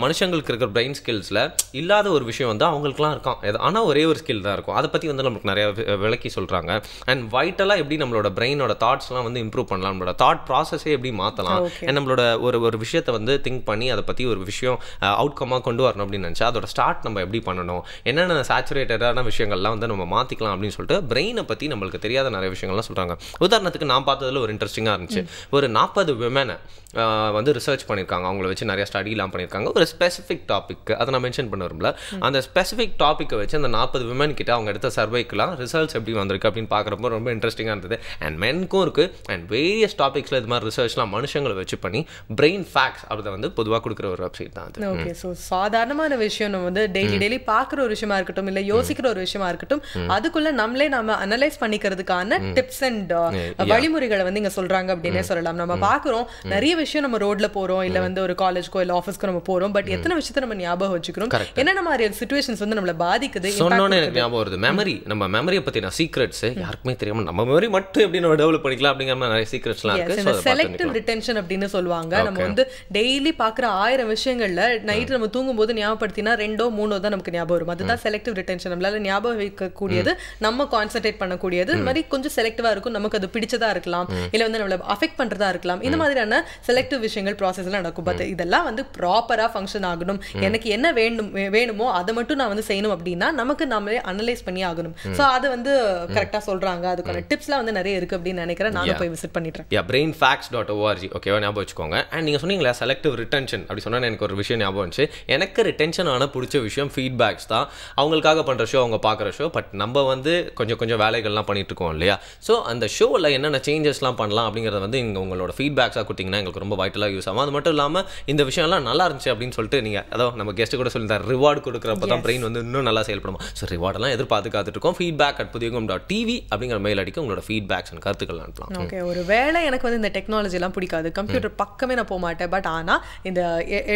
மனுஷங்களுக்கு இருக்கிற பிரெயின் ஸ்கில்ஸில் இல்லாத ஒரு விஷயம் வந்து அவங்களுக்குலாம் இருக்கும் ஆனால் ஒரே ஒரு ஸ்கில் தான் இருக்கும் அதை பற்றி வந்து நமக்கு நிறைய விளக்கி சொல்கிறாங்க அண்ட் வைட்டலாக எப்படி நம்மளோட பிரெயினோட தாட்ஸ்லாம் வந்து இம்ப்ரூவ் பண்ணலாம் நம்மளோட தாட் ப்ராசஸே எப்படி மாற்றலாம் அண்ட் நம்மளோட ஒரு ஒரு விஷயத்தை வந்து திங்க் பண்ணி அதை பற்றி ஒரு விஷயம் அவுட்கமாக கொண்டு வரணும் அப்படின்னு நினச்சா அதோட ஸ்டார்ட் நம்ம எப்படி பண்ணணும் என்னென்ன சேச்சுரேட்டடான விஷயங்கள்லாம் வந்து நம்ம மாற்றிக்கலாம் அப்படின்னு சொல்லிட்டு பிரெயினை பற்றி நம்மளுக்கு தெரியாத நிறைய விஷயங்கள்லாம் சொல்கிறாங்க உதாரணத்துக்கு நான் பார்த்ததில் ஒரு இன்ட்ரெஸ்டிங்காக இருந்துச்சு ஒரு நாற்பது விமனை வந்து ரிசர்ச் பண்ணியிருக்காங்க அவங்கள வச்சு நிறைய ஸ்டடிலாம் பண்ணியிருக்காங்க ஒரு ஸ்பெசிஃபிக் டாபிக் அதை நான் மென்ஷன் பண்ண வரும்ல அந்த ஸ்பெசிஃபிக் டாப்பிக்கை வச்சு அந்த நாற்பது விமன் கிட்ட அவங்க எடுத்த சர்வைக்கெலாம் ரிசல்ட்ஸ் எப்படி வந்திருக்கு அப்படின்னு பார்க்குறப்ப ரொம்ப இன்ட்ரெஸ்டிங்காக இருந்தது அண்ட் மென்க்கும் இருக்குது அண்ட் வேரியஸ் டாபிக்ஸில் இது மாதிரி ரிசர்ச்லாம் மனுஷங்களை வச்சு பண்ணி பிரெயின் ஃபேக்ட்ஸ் அப்படி வந்து பொதுவாக கொடுக்குற ஒரு வெப்சைட் தான் அது ஓகே ஸோ சாதாரணமான விஷயம் நம்ம வந்து டெய்லி டெய்லி பார்க்குற ஒரு விஷயமா இருக்கட்டும் இல்லை யோசிக்கிற ஒரு விஷயமா இருக்கட்டும் அதுக்குள்ளே நம்மளே நம்ம அனலைஸ் பண்ணிக்கிறதுக்கான டிப்ஸ் அண்ட் uh, uh, வழிமுறைகளை வந்து இங்கே சொல்கிறாங்க அப்படின்னே சொல்லலாம் நம்ம பார்க்குறோம் நிறைய விஷயம் நம்ம ரோட்ல போகிறோம் இல்லை வந்து ஒரு காலேஜ்க்கோ இல்லை ஆஃபீஸ்க்கோ நம்ம போகிறோம் பட் எத்தனை விஷயத்தை நம்ம ஞாபகம் வச்சுக்கிறோம் என்னென்ன மாதிரி சுச்சுவேஷன்ஸ் வந்து நம்மளை பாதிக்குது சொன்னோன்னு எனக்கு ஞாபகம் வருது மெமரி நம்ம மெமரி மெமரியை பற்றின சீக்ரெட்ஸு யாருக்குமே தெரியாமல் நம்ம மெமரி மட்டும் எப்படி நம்ம டெவலப் பண்ணிக்கலாம் அப்படிங்கிற மாதிரி நிறைய சீக்ரெட்ஸ்லாம் இருக்கு செலக்டிவ் ரிட்டென்ஷன் அப்படின்னு சொல்லுவாங்க நம்ம வந்து டெய்லி பார்க்குற ஆயிரம் விஷயங்களில் நைட்டு hmm. நம்ம தூங்கும்போது ஞாபகப்படுத்தினா ரெண்டோ மூணோ தான் நமக்கு ஞாபகம் வரும் அதுதான் செலக்டிவ் hmm. ரிட்டென்ஷன் நம்மளால ஞாபகம் வைக்கக்கூடியது hmm. நம்ம கான்சென்ட்ரேட் பண்ணக்கூடியது இந்த மாதிரி கொஞ்சம் செலக்டிவாக இருக்கும் நமக்கு அது பிடிச்சதா இருக்கலாம் இல்லை வந்து நம்மளை அஃபெக்ட் பண்ணுறதா இருக்கலாம் இந்த மாதிரியான செலக்டிவ் விஷயங்கள் ப்ராசஸ்லாம் நடக்கும் பட் இதெல்லாம் வந்து ப்ராப்பராக ஃபங்க்ஷன் ஆகணும் எனக்கு என்ன வேணும் வேணுமோ அதை மட்டும் நான் வந்து செய்யணும் அப்படின்னா நமக்கு நாமளே அனலைஸ் பண்ணி ஆகணும் ஸோ அது வந்து கரெக்டாக சொல்கிறாங்க அதுக்கான டிப்ஸ்லாம் வந்து நிறைய இருக்குது அப்படின்னு நினைக்கிறேன் நானும் போய் விசிட் பண்ணிட்டேன் yeah brain facts dot O R G ஓகேவா ஞாபகம் வச்சுக்கோங்க அண்ட் நீங்கள் சொன்னீங்களா செலக்டிவ் ரிட்டன்ஷன் அப்படி சொன்னால் எனக்கு ஒரு விஷயம் ஞாபகம் வந்துச்சு எனக்கு ரிட்டன்ஷன் ஆன பிடிச்ச விஷயம் ஃபீட்பேக்ஸ் தான் அவங்களுக்காக பண்ணுற ஷோ அவங்க பார்க்குற ஷோ பட் நம்ம வந்து கொஞ்சம் கொஞ்சம் வேலைகள்லாம் பண்ணிட்டு இருக்கோம் இல்லையா ஸோ அந்த ஷோவில் என்னென்ன சேஞ்சஸ்லாம் பண்ணலாம் அப்படிங்கிறத வந்து இங்கே உங்களோட ஃபீட்பேக்ஸாக கொடுத்தீங்கன்னா எங்களுக்கு ரொம்ப வைட்டலாக யூஸ் ஆகும் அது மட்டும் இல்லாமல் இந்த விஷயம்லாம் நல்லா இருந்துச்சு அப்படின்னு சொல்லிட்டு நீங்கள் அதோ நம்ம கெஸ்ட்டு கூட சொல்லியிருந்தா ரிவார்டு கொடுக்குறப்ப தான் பிரெயின் வந்து இன்னும் நல்லா செயல்படும் ஸோ ரிவார்டெல்லாம் எதிர்பார்த்து காத்துட்டு இருக்கோம் feedback feedback at Puthuyugam dot TV அப்படிங்கிற மெயில் அடிக்க உங்களோட ஃபீட்பேக்ஸ் அண்ட் கருத்துக்கள் அனுப்பலாம் ஓகே ஒரு வேளை எனக்கு வந்து இந்த டெக்னாலஜிலாம் பிடிக்காது கம்ப்யூட்டர் பக்கமே நான் போக மாட்டேன் பட் ஆனால் இந்த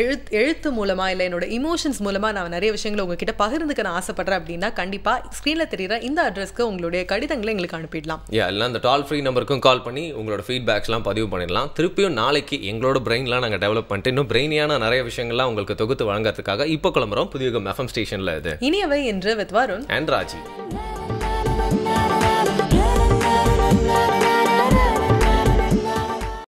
எழுத்து எழுத்து மூலமாக இல்லை என்னோட இமோஷன்ஸ் மூலமாக நான் நிறைய விஷயங்களை உங்ககிட்ட பகிர்ந்துக்க நான் ஆசைப்படுறேன் அப்படின்னா கண்டிப்பாக ஸ்க்ரீனில் தெரிகிற இந்த அட்ரஸ்க்கு உங்களுடைய கடிதங்களை எங்களுக்கு அனுப்பிடலாம் யா எல்லாம் அந்த டால் ஃப்ரீ நம்பருக்கும் கால் பண்ணி உங்களோட ஃபீட்பேக்ஸ்லாம் பதிவு பண்ணிடலாம் திருப்பியும் நாளைக்கு எங்களோட பிரெயின்லாம் நாங்கள் டெவலப் பண்ணிட்டு இன்னும் பிரெயினியான நிறைய விஷயங்கள்லாம் உங்களுக்கு தொகுத்து வழங்குறதுக்காக இப்போ கிளம்புறோம் புதிய எஃப்எம் ஸ்டேஷனில் இது இனியவை என்று with Varun and Raji na,